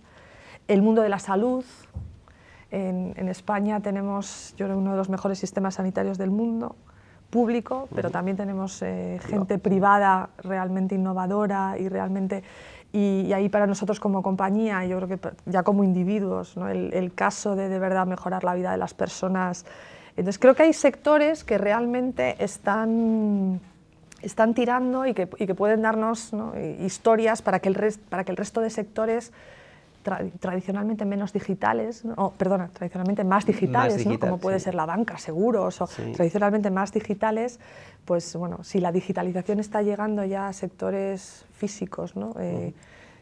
El mundo de la salud, en, España tenemos, yo creo, uno de los mejores sistemas sanitarios del mundo, público, pero también tenemos eh, gente privada realmente innovadora y realmente... Y, ahí para nosotros como compañía, yo creo que ya como individuos, ¿no? el, caso de de verdad mejorar la vida de las personas. Entonces creo que hay sectores que realmente están están tirando y que, pueden darnos historias para que, el para que el resto de sectores tradicionalmente menos digitales, perdona, tradicionalmente más digitales, como puede ser la banca, seguros, o tradicionalmente más digitales, pues bueno, si la digitalización está llegando ya a sectores físicos, ¿no? Eh,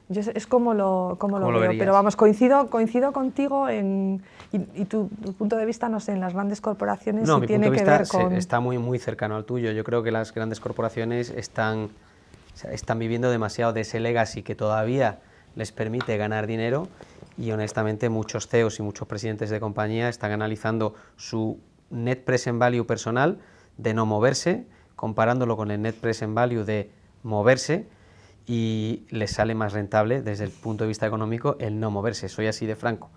yo es, como lo, lo, veo, pero vamos, coincido, coincido contigo en, y, tu, punto de vista, no sé, en las grandes corporaciones tiene que ver Está muy, muy cercano al tuyo. Yo creo que las grandes corporaciones están, están viviendo demasiado de ese legacy que todavía les permite ganar dinero y honestamente muchos CEOs y muchos presidentes de compañía están analizando su net present value personal de no moverse, comparándolo con el net present value de moverse y les sale más rentable desde el punto de vista económico el no moverse, soy así de franco.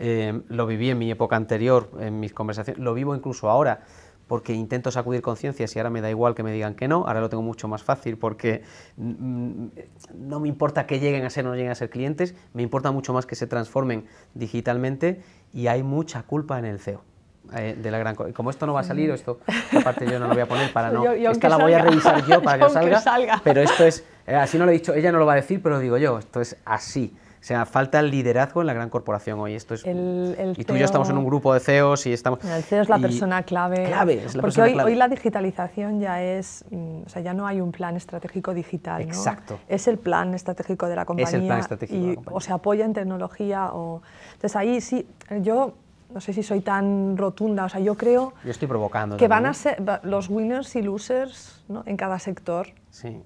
Eh, lo viví en mi época anterior, en mis conversaciones, lo vivo incluso ahora porque intento sacudir conciencias y ahora me da igual que me digan que no, ahora lo tengo mucho más fácil porque mm, mm, no me importa que lleguen a ser o no lleguen a ser clientes, me importa mucho más que se transformen digitalmente y hay mucha culpa en el CEO. Eh, de la gran como esto no va a salir esto aparte yo no lo voy a poner para no esta la voy a revisar yo para que salga, pero esto es eh, así no lo he dicho ella no lo va a decir pero lo digo yo esto es así o sea, falta el liderazgo en la gran corporación hoy. Esto es, y tú y yo estamos en e un grupo de CEOs y estamos... El CEO es la persona clave. Clave, Porque hoy, la digitalización ya es... Mm, o sea, ya no hay un plan estratégico digital, Exacto. Es el plan estratégico de la compañía. Es el plan estratégico O se apoya en tecnología o... Entonces ahí sí, yo no sé si soy tan rotunda, o sea, yo creo... Yo estoy provocando. Que van a ser los winners y losers en cada sector. Sí.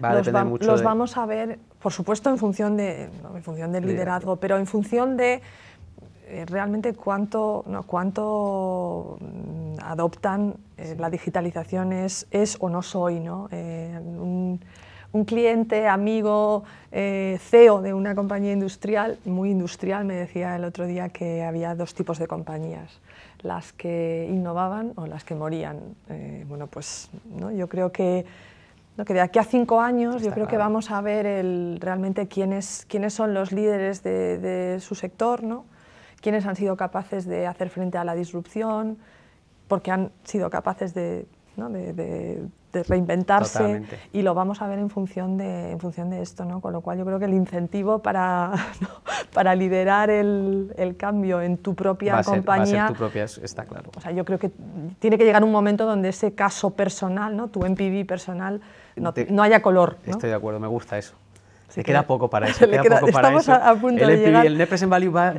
los, vamos a ver por supuesto en función, de, función del liderazgo, pero en función de eh, realmente cuánto, no, cuánto mm, adoptan eh, la digitalización es, o no soy, ¿no? Eh, un, un, cliente, amigo, CEO de una compañía industrial, muy industrial, me decía el otro día que había dos tipos de compañías, las que innovaban o las que morían. bueno, pues ¿no? yo creo que que de aquí a cinco años yo creo que vamos a ver el, realmente quiénes, quiénes son los líderes de, su sector, ¿no? quiénes han sido capaces de hacer frente a la disrupción, porque han sido capaces de, ¿no? de, reinventarse y lo vamos a ver en función de, en función de esto, ¿no? con lo cual yo creo que el incentivo para, para liderar el, el, cambio en tu propia compañía... en va a tu propia, está claro. O sea, yo creo que tiene que llegar un momento donde ese caso personal, ¿no? tu MPV personal, no, haya color. Estoy de acuerdo, me gusta eso. Se queda poco para eso. Le queda, para eso. A, punto el, de llegar. el Net Value va,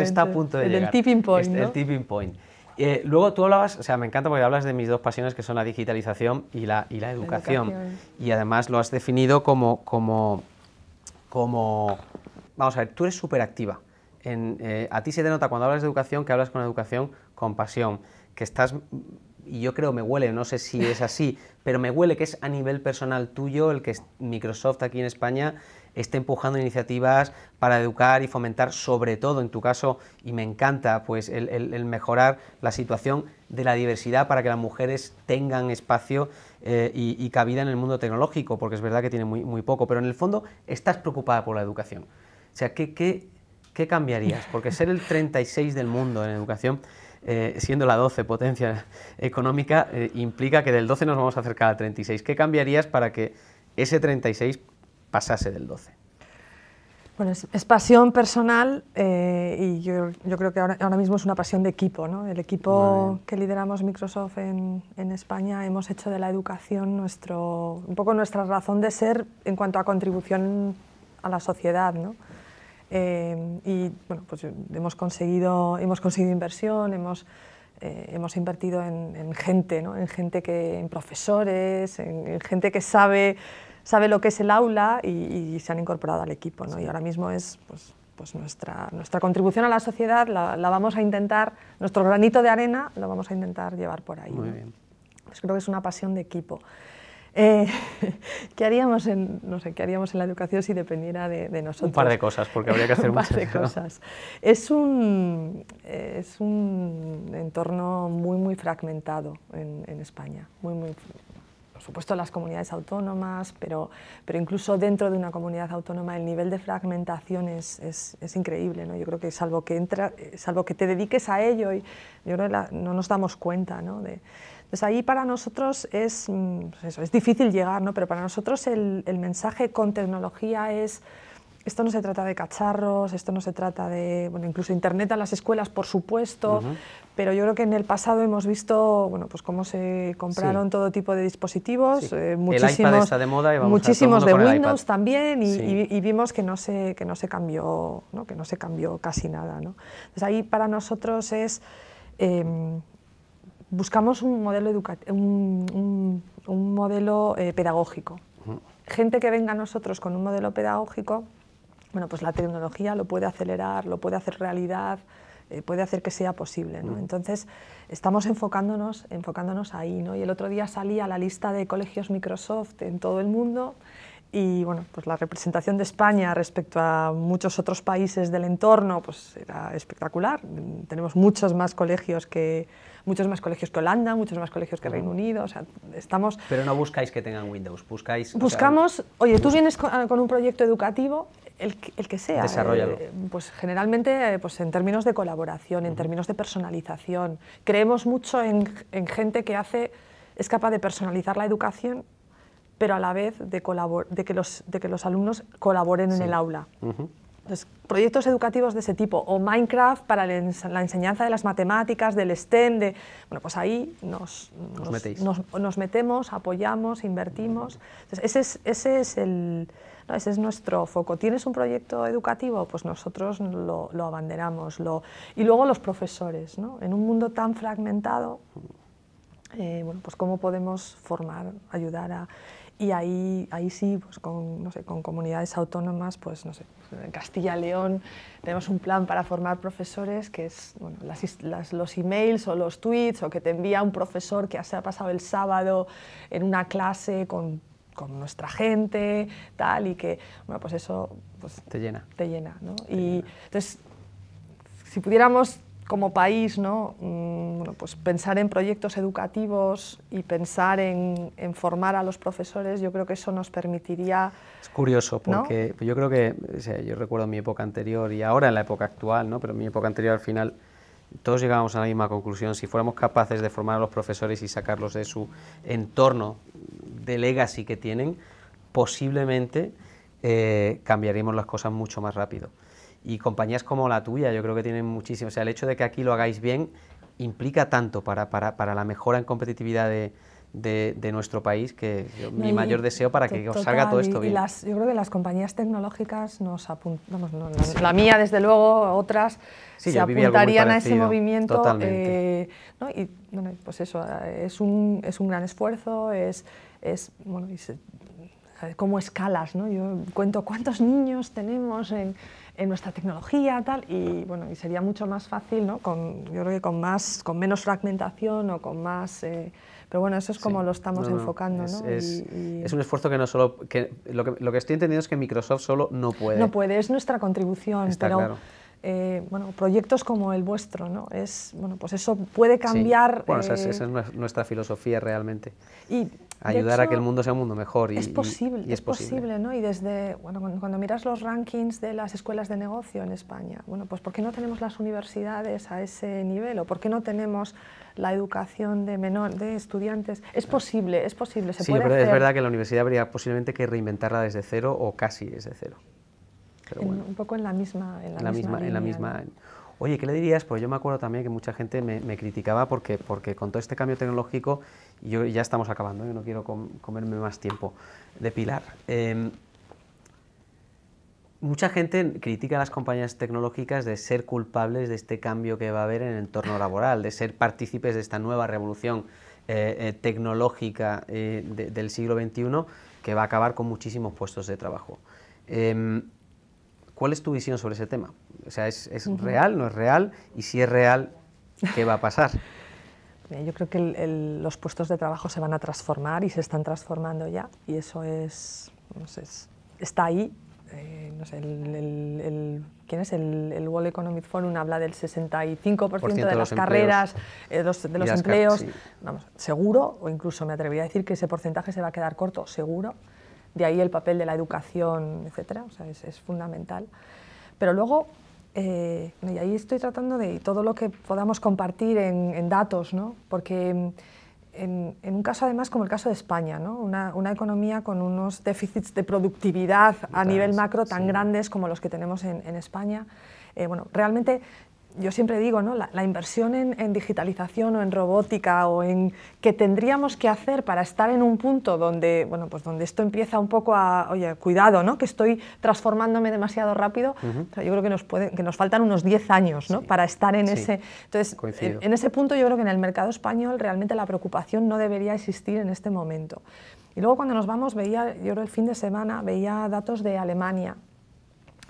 está a punto de El tipping point. Este, el tipping point. Eh, luego tú hablabas, o sea, me encanta porque hablas de mis dos pasiones que son la digitalización y la, y la educación. Y además lo has definido como, como, vamos a ver, tú eres súper activa. Eh, a ti se te nota cuando hablas de educación que hablas con educación con pasión, que estás y yo creo, me huele, no sé si es así, pero me huele que es a nivel personal tuyo el que Microsoft aquí en España esté empujando iniciativas para educar y fomentar, sobre todo en tu caso, y me encanta, pues el, mejorar la situación de la diversidad para que las mujeres tengan espacio eh, y, cabida en el mundo tecnológico, porque es verdad que tiene muy, poco, pero en el fondo estás preocupada por la educación. O sea, ¿qué, qué, qué cambiarías? Porque ser el 36 del mundo en educación eh, siendo la 12 potencia económica, eh, implica que del 12 nos vamos a acercar al 36. ¿Qué cambiarías para que ese 36 pasase del 12? Bueno, es, pasión personal eh, y yo, yo, creo que ahora, ahora, mismo es una pasión de equipo. ¿no? El equipo que lideramos Microsoft en, en, España hemos hecho de la educación nuestro, un poco nuestra razón de ser en cuanto a contribución a la sociedad. ¿no? Em, y bueno, pues hemos conseguido, hemos conseguido inversión, hemos, eh, hemos invertido en, gente, ¿no? en gente que, en profesores, en, gente que sabe, sabe lo que es el aula y, se han incorporado al equipo. ¿no? Y ahora mismo es pues, pues nuestra, nuestra contribución a la sociedad, la, vamos a intentar, nuestro granito de arena lo vamos a intentar llevar por ahí. Muy bien. Pues creo que es una pasión de equipo. Eh, ¿Qué haríamos en, sé, qué haríamos en la educación si dependiera de, nosotros? Un par de cosas, porque habría que hacer un par de cosas. Es un, es un entorno muy, muy fragmentado en, España, muy, muy por supuesto las comunidades autónomas, pero, pero incluso dentro de una comunidad autónoma el nivel de fragmentación es, increíble. ¿no? Yo creo que salvo que, entra, eh, salvo que te dediques a ello, y yo no nos damos cuenta ¿no? de, entonces ahí para nosotros es, mm, pues eso, es difícil llegar, ¿no? pero para nosotros el, el mensaje con tecnología es esto no se trata de cacharros, esto no se trata de, bueno, incluso internet a las escuelas, por supuesto, pero yo creo que en el pasado hemos visto, bueno, pues cómo se compraron todo tipo de dispositivos, muchísimos, eh, el iPad está de, moda y vamos muchísimos de Windows también, y, vimos que no se, que no se cambió, ¿no? que no se cambió casi nada, ¿no? Entonces ahí para nosotros es em, buscamos un modelo, un, modelo eh, pedagógico. Gente que venga a nosotros con un modelo pedagógico, bueno, pues la tecnología lo puede acelerar, lo puede hacer realidad, eh, puede hacer que sea posible. Entonces, estamos enfocándonos, enfocándonos ahí. ¿no? Y el otro día salí a la lista de colegios Microsoft en todo el mundo y bueno, pues la representación de España respecto a muchos otros países del entorno pues era espectacular. Tenemos muchos más colegios que, muchos más colegios que Holanda, muchos más colegios que Reino Unido, o sea, estamos... Pero no buscáis que tengan Windows, buscáis... Buscamos, oye, tú vienes ah, con, un proyecto educativo, el, que sea. Eh, pues generalmente eh, pues en términos de colaboración, en términos de personalización. Creemos mucho en, gente que hace, es capaz de personalizar la educación, pero a la vez de, que, los, de que los alumnos colaboren en el aula proyectos educativos de ese tipo, o Minecraft para la, enseñanza de las matemáticas, del STEM, de... Bueno, pues ahí nos, metemos, apoyamos, invertimos. ese es, ese es el... es nuestro foco. ¿Tienes un proyecto educativo? Pues nosotros lo, abanderamos. Lo, y luego los profesores, ¿no? En un mundo tan fragmentado, eh, bueno, pues cómo podemos formar, ayudar a... Y ahí, ahí sí, pues con, no sé, con comunidades autónomas, pues no sé, en Castilla León tenemos un plan para formar profesores que es bueno, las, los emails o los tweets o que te envía un profesor que se ha pasado el sábado en una clase con, nuestra gente, tal, y que, bueno, pues eso... Pues te llena. Te llena, ¿no? y entonces, si pudiéramos como país, ¿no? Mm, bueno, pues pensar en proyectos educativos y pensar en, formar a los profesores, yo creo que eso nos permitiría... Es curioso, porque yo creo que, yo recuerdo mi época anterior y ahora en la época actual, pero en mi época anterior al final todos llegábamos a la misma conclusión, si fuéramos capaces de formar a los profesores y sacarlos de su entorno de legacy que tienen, posiblemente eh, cambiaríamos las cosas mucho más rápido y compañías como la tuya, yo creo que tienen muchísimo. O sea, el hecho de que aquí lo hagáis bien implica tanto para, para, la mejora en competitividad de, nuestro país que mi mayor deseo para que os salga todo esto bien. yo creo que las compañías tecnológicas nos apuntamos, la mía desde luego, otras se apuntarían a ese movimiento. Eh, ¿no? Y bueno, pues eso, eh, es un, es un gran esfuerzo, es, es bueno, y cómo escalas, ¿no? Yo cuento cuántos niños tenemos en en nuestra tecnología tal y bueno y sería mucho más fácil no con yo creo que con más con menos fragmentación o con más eh, pero bueno eso es como lo estamos enfocando es, ¿no? un esfuerzo que no solo que lo, que estoy entendiendo es que Microsoft solo no puede no puede es nuestra contribución pero eh, bueno, proyectos como el vuestro, ¿no? Es, bueno, pues eso puede cambiar... Bueno, eh, esa, es, nuestra filosofía realmente ayudar a que el mundo sea un mundo mejor. Y, es posible, es, posible. ¿no? Y desde, bueno, cuando, miras los rankings de las escuelas de negocio en España, bueno, pues ¿por qué no tenemos las universidades a ese nivel? ¿O por qué no tenemos la educación de, menor, de estudiantes? Es posible, es posible, se sí, puede es verdad que la universidad habría posiblemente que reinventarla desde cero o casi desde cero. un poco en la misma en la, misma en la misma Oye, ¿qué le dirías? Pues yo me acuerdo también que mucha gente me, criticaba porque, porque con todo este cambio tecnológico, yo ya estamos acabando, ¿eh? yo no quiero comerme más tiempo de pilar. Em, mucha gente critica a las compañías tecnológicas de ser culpables de este cambio que va a haber en el entorno laboral, de ser partícipes de esta nueva revolución eh, eh, tecnológica del siglo XXI que va a acabar con muchísimos puestos de trabajo. Em, ¿Cuál es tu visión sobre ese tema? O sea, ¿es, es real, no es real? Y si es real, ¿qué va a pasar? Yo creo que los puestos de trabajo se van a transformar y se están transformando ya. Y eso es, no sé, está ahí. Eh, el, ¿quién es? El, World Economic Forum habla del 65% de, las carreras, de los empleos. Eh, seguro, o incluso me atrevería a decir que ese porcentaje se va a quedar corto, seguro de ahí el papel de la educación, etcétera, es, fundamental. Pero luego, eh, y ahí estoy tratando de todo lo que podamos compartir en, datos, ¿no? porque mm, en, un caso además como el caso de España, ¿no? una, economía con unos déficits de productividad a nivel macro tan grandes como los que tenemos en, España, eh, bueno, realmente yo siempre digo, ¿no? la, inversión en, digitalización o en robótica o en que tendríamos que hacer para estar en un punto donde, bueno, pues donde esto empieza un poco a, oye, cuidado, ¿no? que estoy transformándome demasiado rápido, yo creo que nos, que nos faltan unos 10 años ¿no? para estar en ese... Entonces, en, ese punto yo creo que en el mercado español realmente la preocupación no debería existir en este momento. Y luego cuando nos vamos, veía, yo creo el fin de semana, veía datos de Alemania,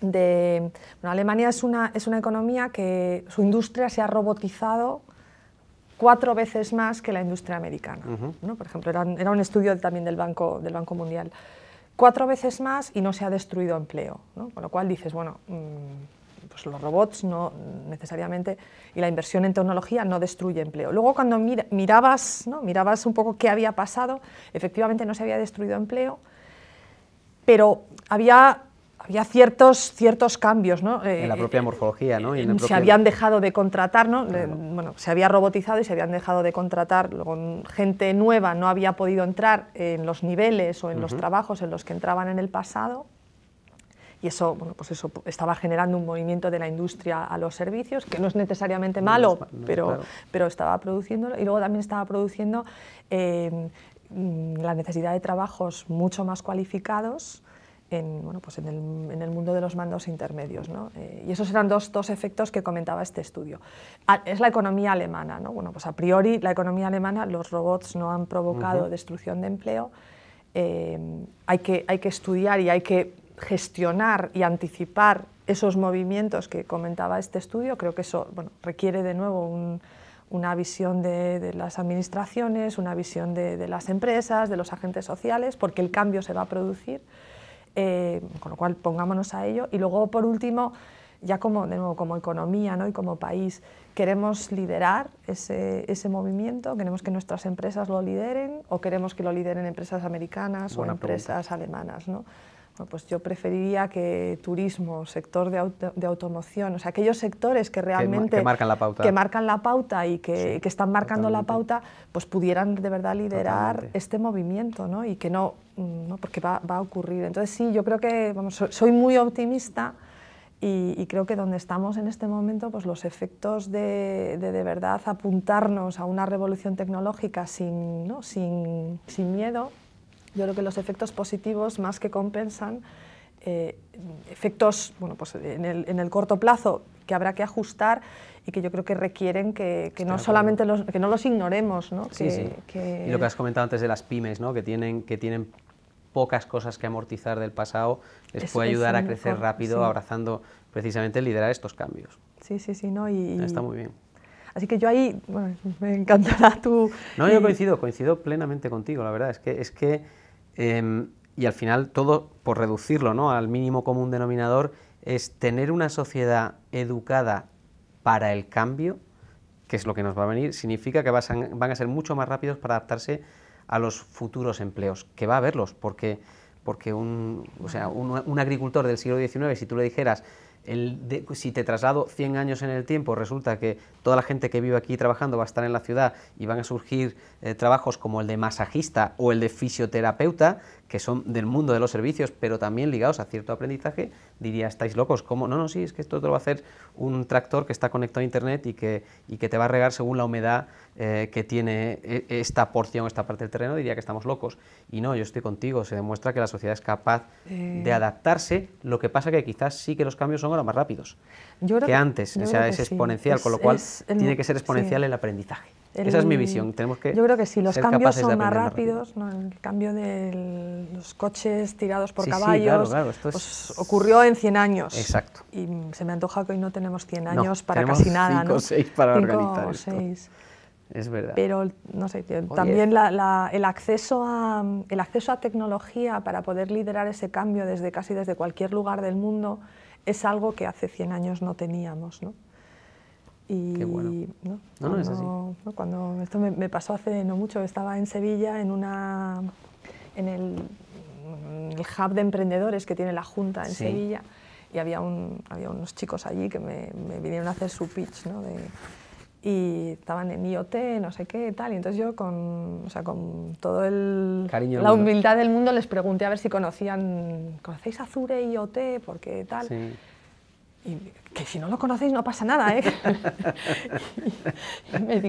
de... Bueno, Alemania es una, es una economía que su industria se ha robotizado cuatro veces más que la industria americana. ¿no? Por ejemplo, era, era un estudio también del Banco, del Banco Mundial. Cuatro veces más y no se ha destruido empleo. ¿no? Con lo cual dices, bueno, mm, pues los robots no necesariamente y la inversión en tecnología no destruye empleo. Luego cuando mirabas, ¿no? mirabas un poco qué había pasado, efectivamente no se había destruido empleo, pero había había ciertos, ciertos cambios. ¿no? en la eh, propia morfología, ¿no? se habían dejado de contratar, bueno, se había robotizado y se habían dejado de contratar. gente nueva no había podido entrar en los niveles o en los trabajos en los que entraban en el pasado. Y eso, bueno, pues eso estaba generando un movimiento de la industria a los servicios, que no es necesariamente malo, pero, pero estaba produciéndolo. Y luego también estaba produciendo eh, mm, la necesidad de trabajos mucho más cualificados en, bueno, pues en, el, en, el, mundo de los mandos intermedios. ¿no? Eh, y esos eran dos, dos, efectos que comentaba este estudio. Ah, es la economía alemana. ¿no? Bueno, pues a priori la economía alemana, los robots no han provocado destrucción de empleo. Eh, hay, que, hay que estudiar y hay que gestionar y anticipar esos movimientos que comentaba este estudio. Creo que eso bueno, requiere de nuevo una visión de, las administraciones, una visión de las empresas, de los agentes sociales, porque el cambio se va a producir. Eh, con lo cual pongámonos a ello. Y luego, por último, ya como, de nuevo, como economía ¿no? y como país, queremos liderar ese, movimiento, queremos que nuestras empresas lo lideren o queremos que lo lideren empresas americanas o empresas alemanas pues yo preferiría que turismo, sector de, de, automoción, o sea, aquellos sectores que realmente... marcan la pauta. y que, están marcando la pauta, pues pudieran de verdad liderar este movimiento, ¿no? Y que no, porque va, a ocurrir. Entonces sí, yo creo que, soy muy optimista y, y creo que donde estamos en este momento, pues los efectos de de, verdad apuntarnos a una revolución tecnológica sin miedo, yo creo que los efectos positivos más que compensan eh, efectos bueno, pues en, el, en el corto plazo que habrá que ajustar y que yo creo que requieren que, no solamente los, que no los ignoremos. Y lo que has comentado antes de las pymes, ¿no? que, tienen, que tienen pocas cosas que amortizar del pasado, les puede ayudar a crecer rápido abrazando precisamente liderar estos cambios. Sí, sí, sí. ¿no? Y, Está muy bien. Así que yo ahí, me encantará tu... No, yo coincido, coincido plenamente contigo, la verdad, es que, es que Em, y al final todo, por reducirlo ¿no? al mínimo común denominador, es tener una sociedad educada para el cambio, que es lo que nos va a venir, significa que van a ser mucho más rápidos para adaptarse a los futuros empleos, que va a haberlos, porque, porque un, o sea, un, un agricultor del siglo XIX, si tú le dijeras, pues, si te traslado 100 años en el tiempo, resulta que toda la gente que vive aquí trabajando va a estar en la ciudad y van a surgir eh, trabajos como el de masajista o el de fisioterapeuta, que son del mundo de los servicios, pero también ligados a cierto aprendizaje, diría, estáis locos, ¿cómo? No, no, sí, es que esto te lo va a hacer un tractor que está conectado a Internet y que, y que te va a regar según la humedad eh, que tiene eh, esta porción, esta parte del terreno, diría que estamos locos. Y no, yo estoy contigo, se demuestra que la sociedad es capaz eh. de adaptarse, lo que pasa que quizás sí que los cambios son ahora más rápidos que, antes, o sea, es exponencial, con lo cual tiene que ser exponencial el aprendizaje. Esa es mi visión. Tenemos que yo creo que si los cambios son más rápidos, el cambio de los coches tirados por caballos pues, ocurrió en 100 años. Exacto. Y se me antoja que hoy no tenemos 100 años para casi nada. 5 o 6 para cinco organizar. Esto. Es verdad. Pero, también el, acceso a, el acceso a tecnología para poder liderar ese cambio desde casi desde cualquier lugar del mundo es algo que hace 100 años no teníamos. ¿no? Y, bueno. Cuando esto me, pasó hace no mucho, estaba en Sevilla en una en el, el hub de emprendedores que tiene la Junta en Sevilla y había, había unos chicos allí que me, vinieron a hacer su pitch, ¿no? y estaban en IoT, no sé qué, tal. Y entonces yo con, o con todo el Cariño la humildad del mundo les pregunté a ver si conocían, ¿conocéis Azure, IoT? Porque tal. Sí que si no lo conocéis no pasa nada, ¿eh?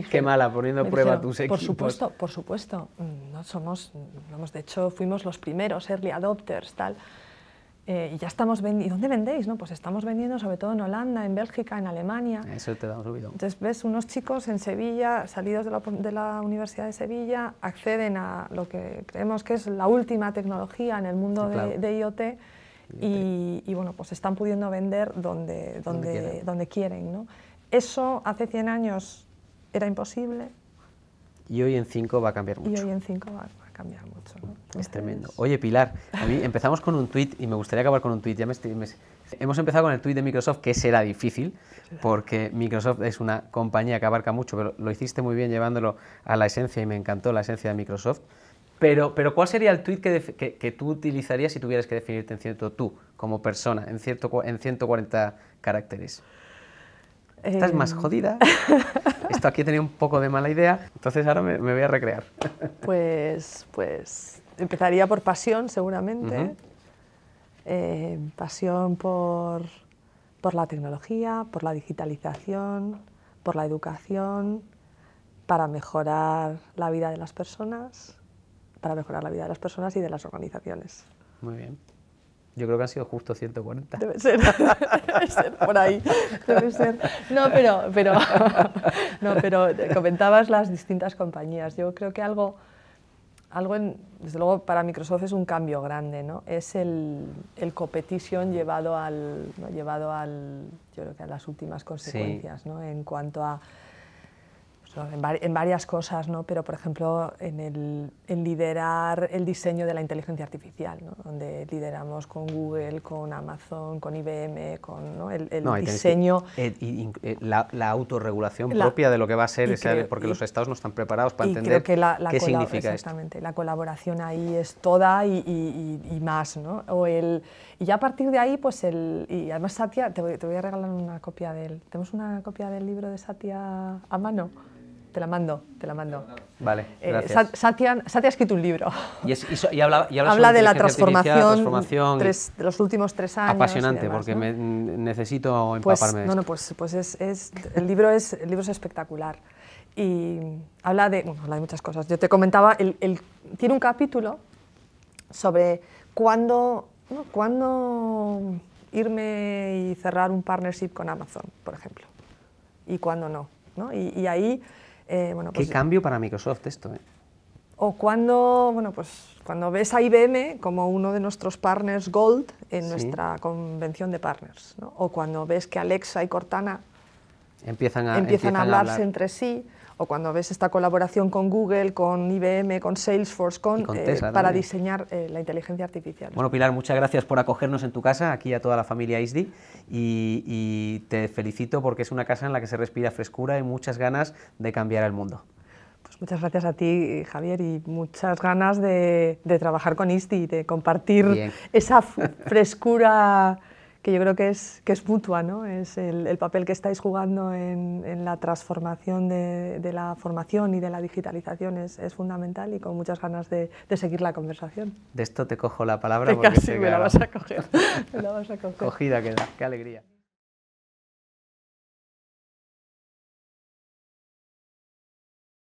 Qué mala, poniendo prueba tus equipos. Por supuesto, por supuesto. Mm, no somos, vamos, de hecho, fuimos los primeros, early adopters, tal. Eh, y ya estamos vendiendo. ¿Dónde vendéis? No? Pues estamos vendiendo sobre todo en Holanda, en Bélgica, en Alemania. Eso te da un subido. Entonces ves unos chicos en Sevilla, salidos de la, de la, Universidad de Sevilla, acceden a lo que creemos que es la última tecnología en el mundo de, de IoT y, bueno, pues están pudiendo vender donde, donde, quieren. ¿no? Eso hace 100 años era imposible. Y hoy en 5 va a cambiar mucho. Y hoy en 5 va, a cambiar mucho. Es este tremendo. Oye, Pilar, a mí empezamos con un tweet y me gustaría acabar con un tweet Ya Hemos empezado con el tweet de Microsoft, que será difícil, porque Microsoft es una compañía que abarca mucho, pero lo hiciste muy bien llevándolo a la esencia y me encantó la esencia de Microsoft. Pero, pero ¿cuál sería el tweet que, tú utilizarías si tuvieras que definirte en cierto tú, como persona, en, en 140 caracteres? Esta Estás más em. jodida. Esto aquí tenía un poco de mala idea, entonces ahora me, voy a recrear. Pues, pues empezaría por pasión, seguramente. Em, pasión por la tecnología, por la digitalización, por la educación, para mejorar la vida de las personas para mejorar la vida de las personas y de las organizaciones. Muy bien. Yo creo que han sido justo 140. Debe ser, debe ser por ahí, debe ser. No, pero, pero, no, pero comentabas las distintas compañías. Yo creo que algo, algo en, desde luego para Microsoft es un cambio grande, ¿no? Es el, el competition llevado al, ¿no? llevado al, yo creo que a las últimas consecuencias, ¿no? En cuanto a en, varias cosas, ¿no? pero por ejemplo en, el, liderar el diseño de la inteligencia artificial, ¿no? donde lideramos con Google, con Amazon, con IBM, con el, diseño... Eh, y, eh, la, la, autorregulación propia de lo que va a ser, porque los estados no están preparados para entender qué significa exactamente, La colaboración ahí es toda y, más. ¿no? O el, y ya a partir de ahí, pues el... Y además Satya, te voy, a regalar una copia de él. ¿Tenemos una copia del libro de Satya a mano? Te la mando, te la mando. Vale, eh, gracias. Satya, ha escrito un libro. Y, habla, de la transformación, de los últimos tres años. Apasionante, porque me, necesito empaparme pues, No, no, pues, pues es, el, libro es, el libro es espectacular. Y habla de, bueno, de muchas cosas. Yo te comentaba, el, tiene un capítulo sobre cuándo, irme y cerrar un partnership con Amazon, por ejemplo, y cuándo no. ¿no? y ahí eh, Qué pues, cambio para Microsoft esto, ¿eh? O pues, cuando, ves a IBM como uno de nuestros partners Gold en nuestra convención de partners, o cuando ves que Alexa y Cortana empiezan a, hablarse entre sí o cuando ves esta colaboración con Google, con IBM, con Salesforce, eh, para diseñar eh, la inteligencia artificial. Bueno, Pilar, muchas gracias por acogernos en tu casa, aquí a toda la familia ISDI, y, te felicito porque es una casa en la que se respira frescura y muchas ganas de cambiar el mundo. Pues muchas gracias a ti, Javier, y muchas ganas de, trabajar con ISTI, de compartir esa frescura que yo creo que es, que es mutua, ¿no? es el, papel que estáis jugando en, la transformación de, la formación y de la digitalización es, fundamental y con muchas ganas de, seguir la conversación. De esto te cojo la palabra. Porque casi me la vas a coger. la vas Cogida qué alegría.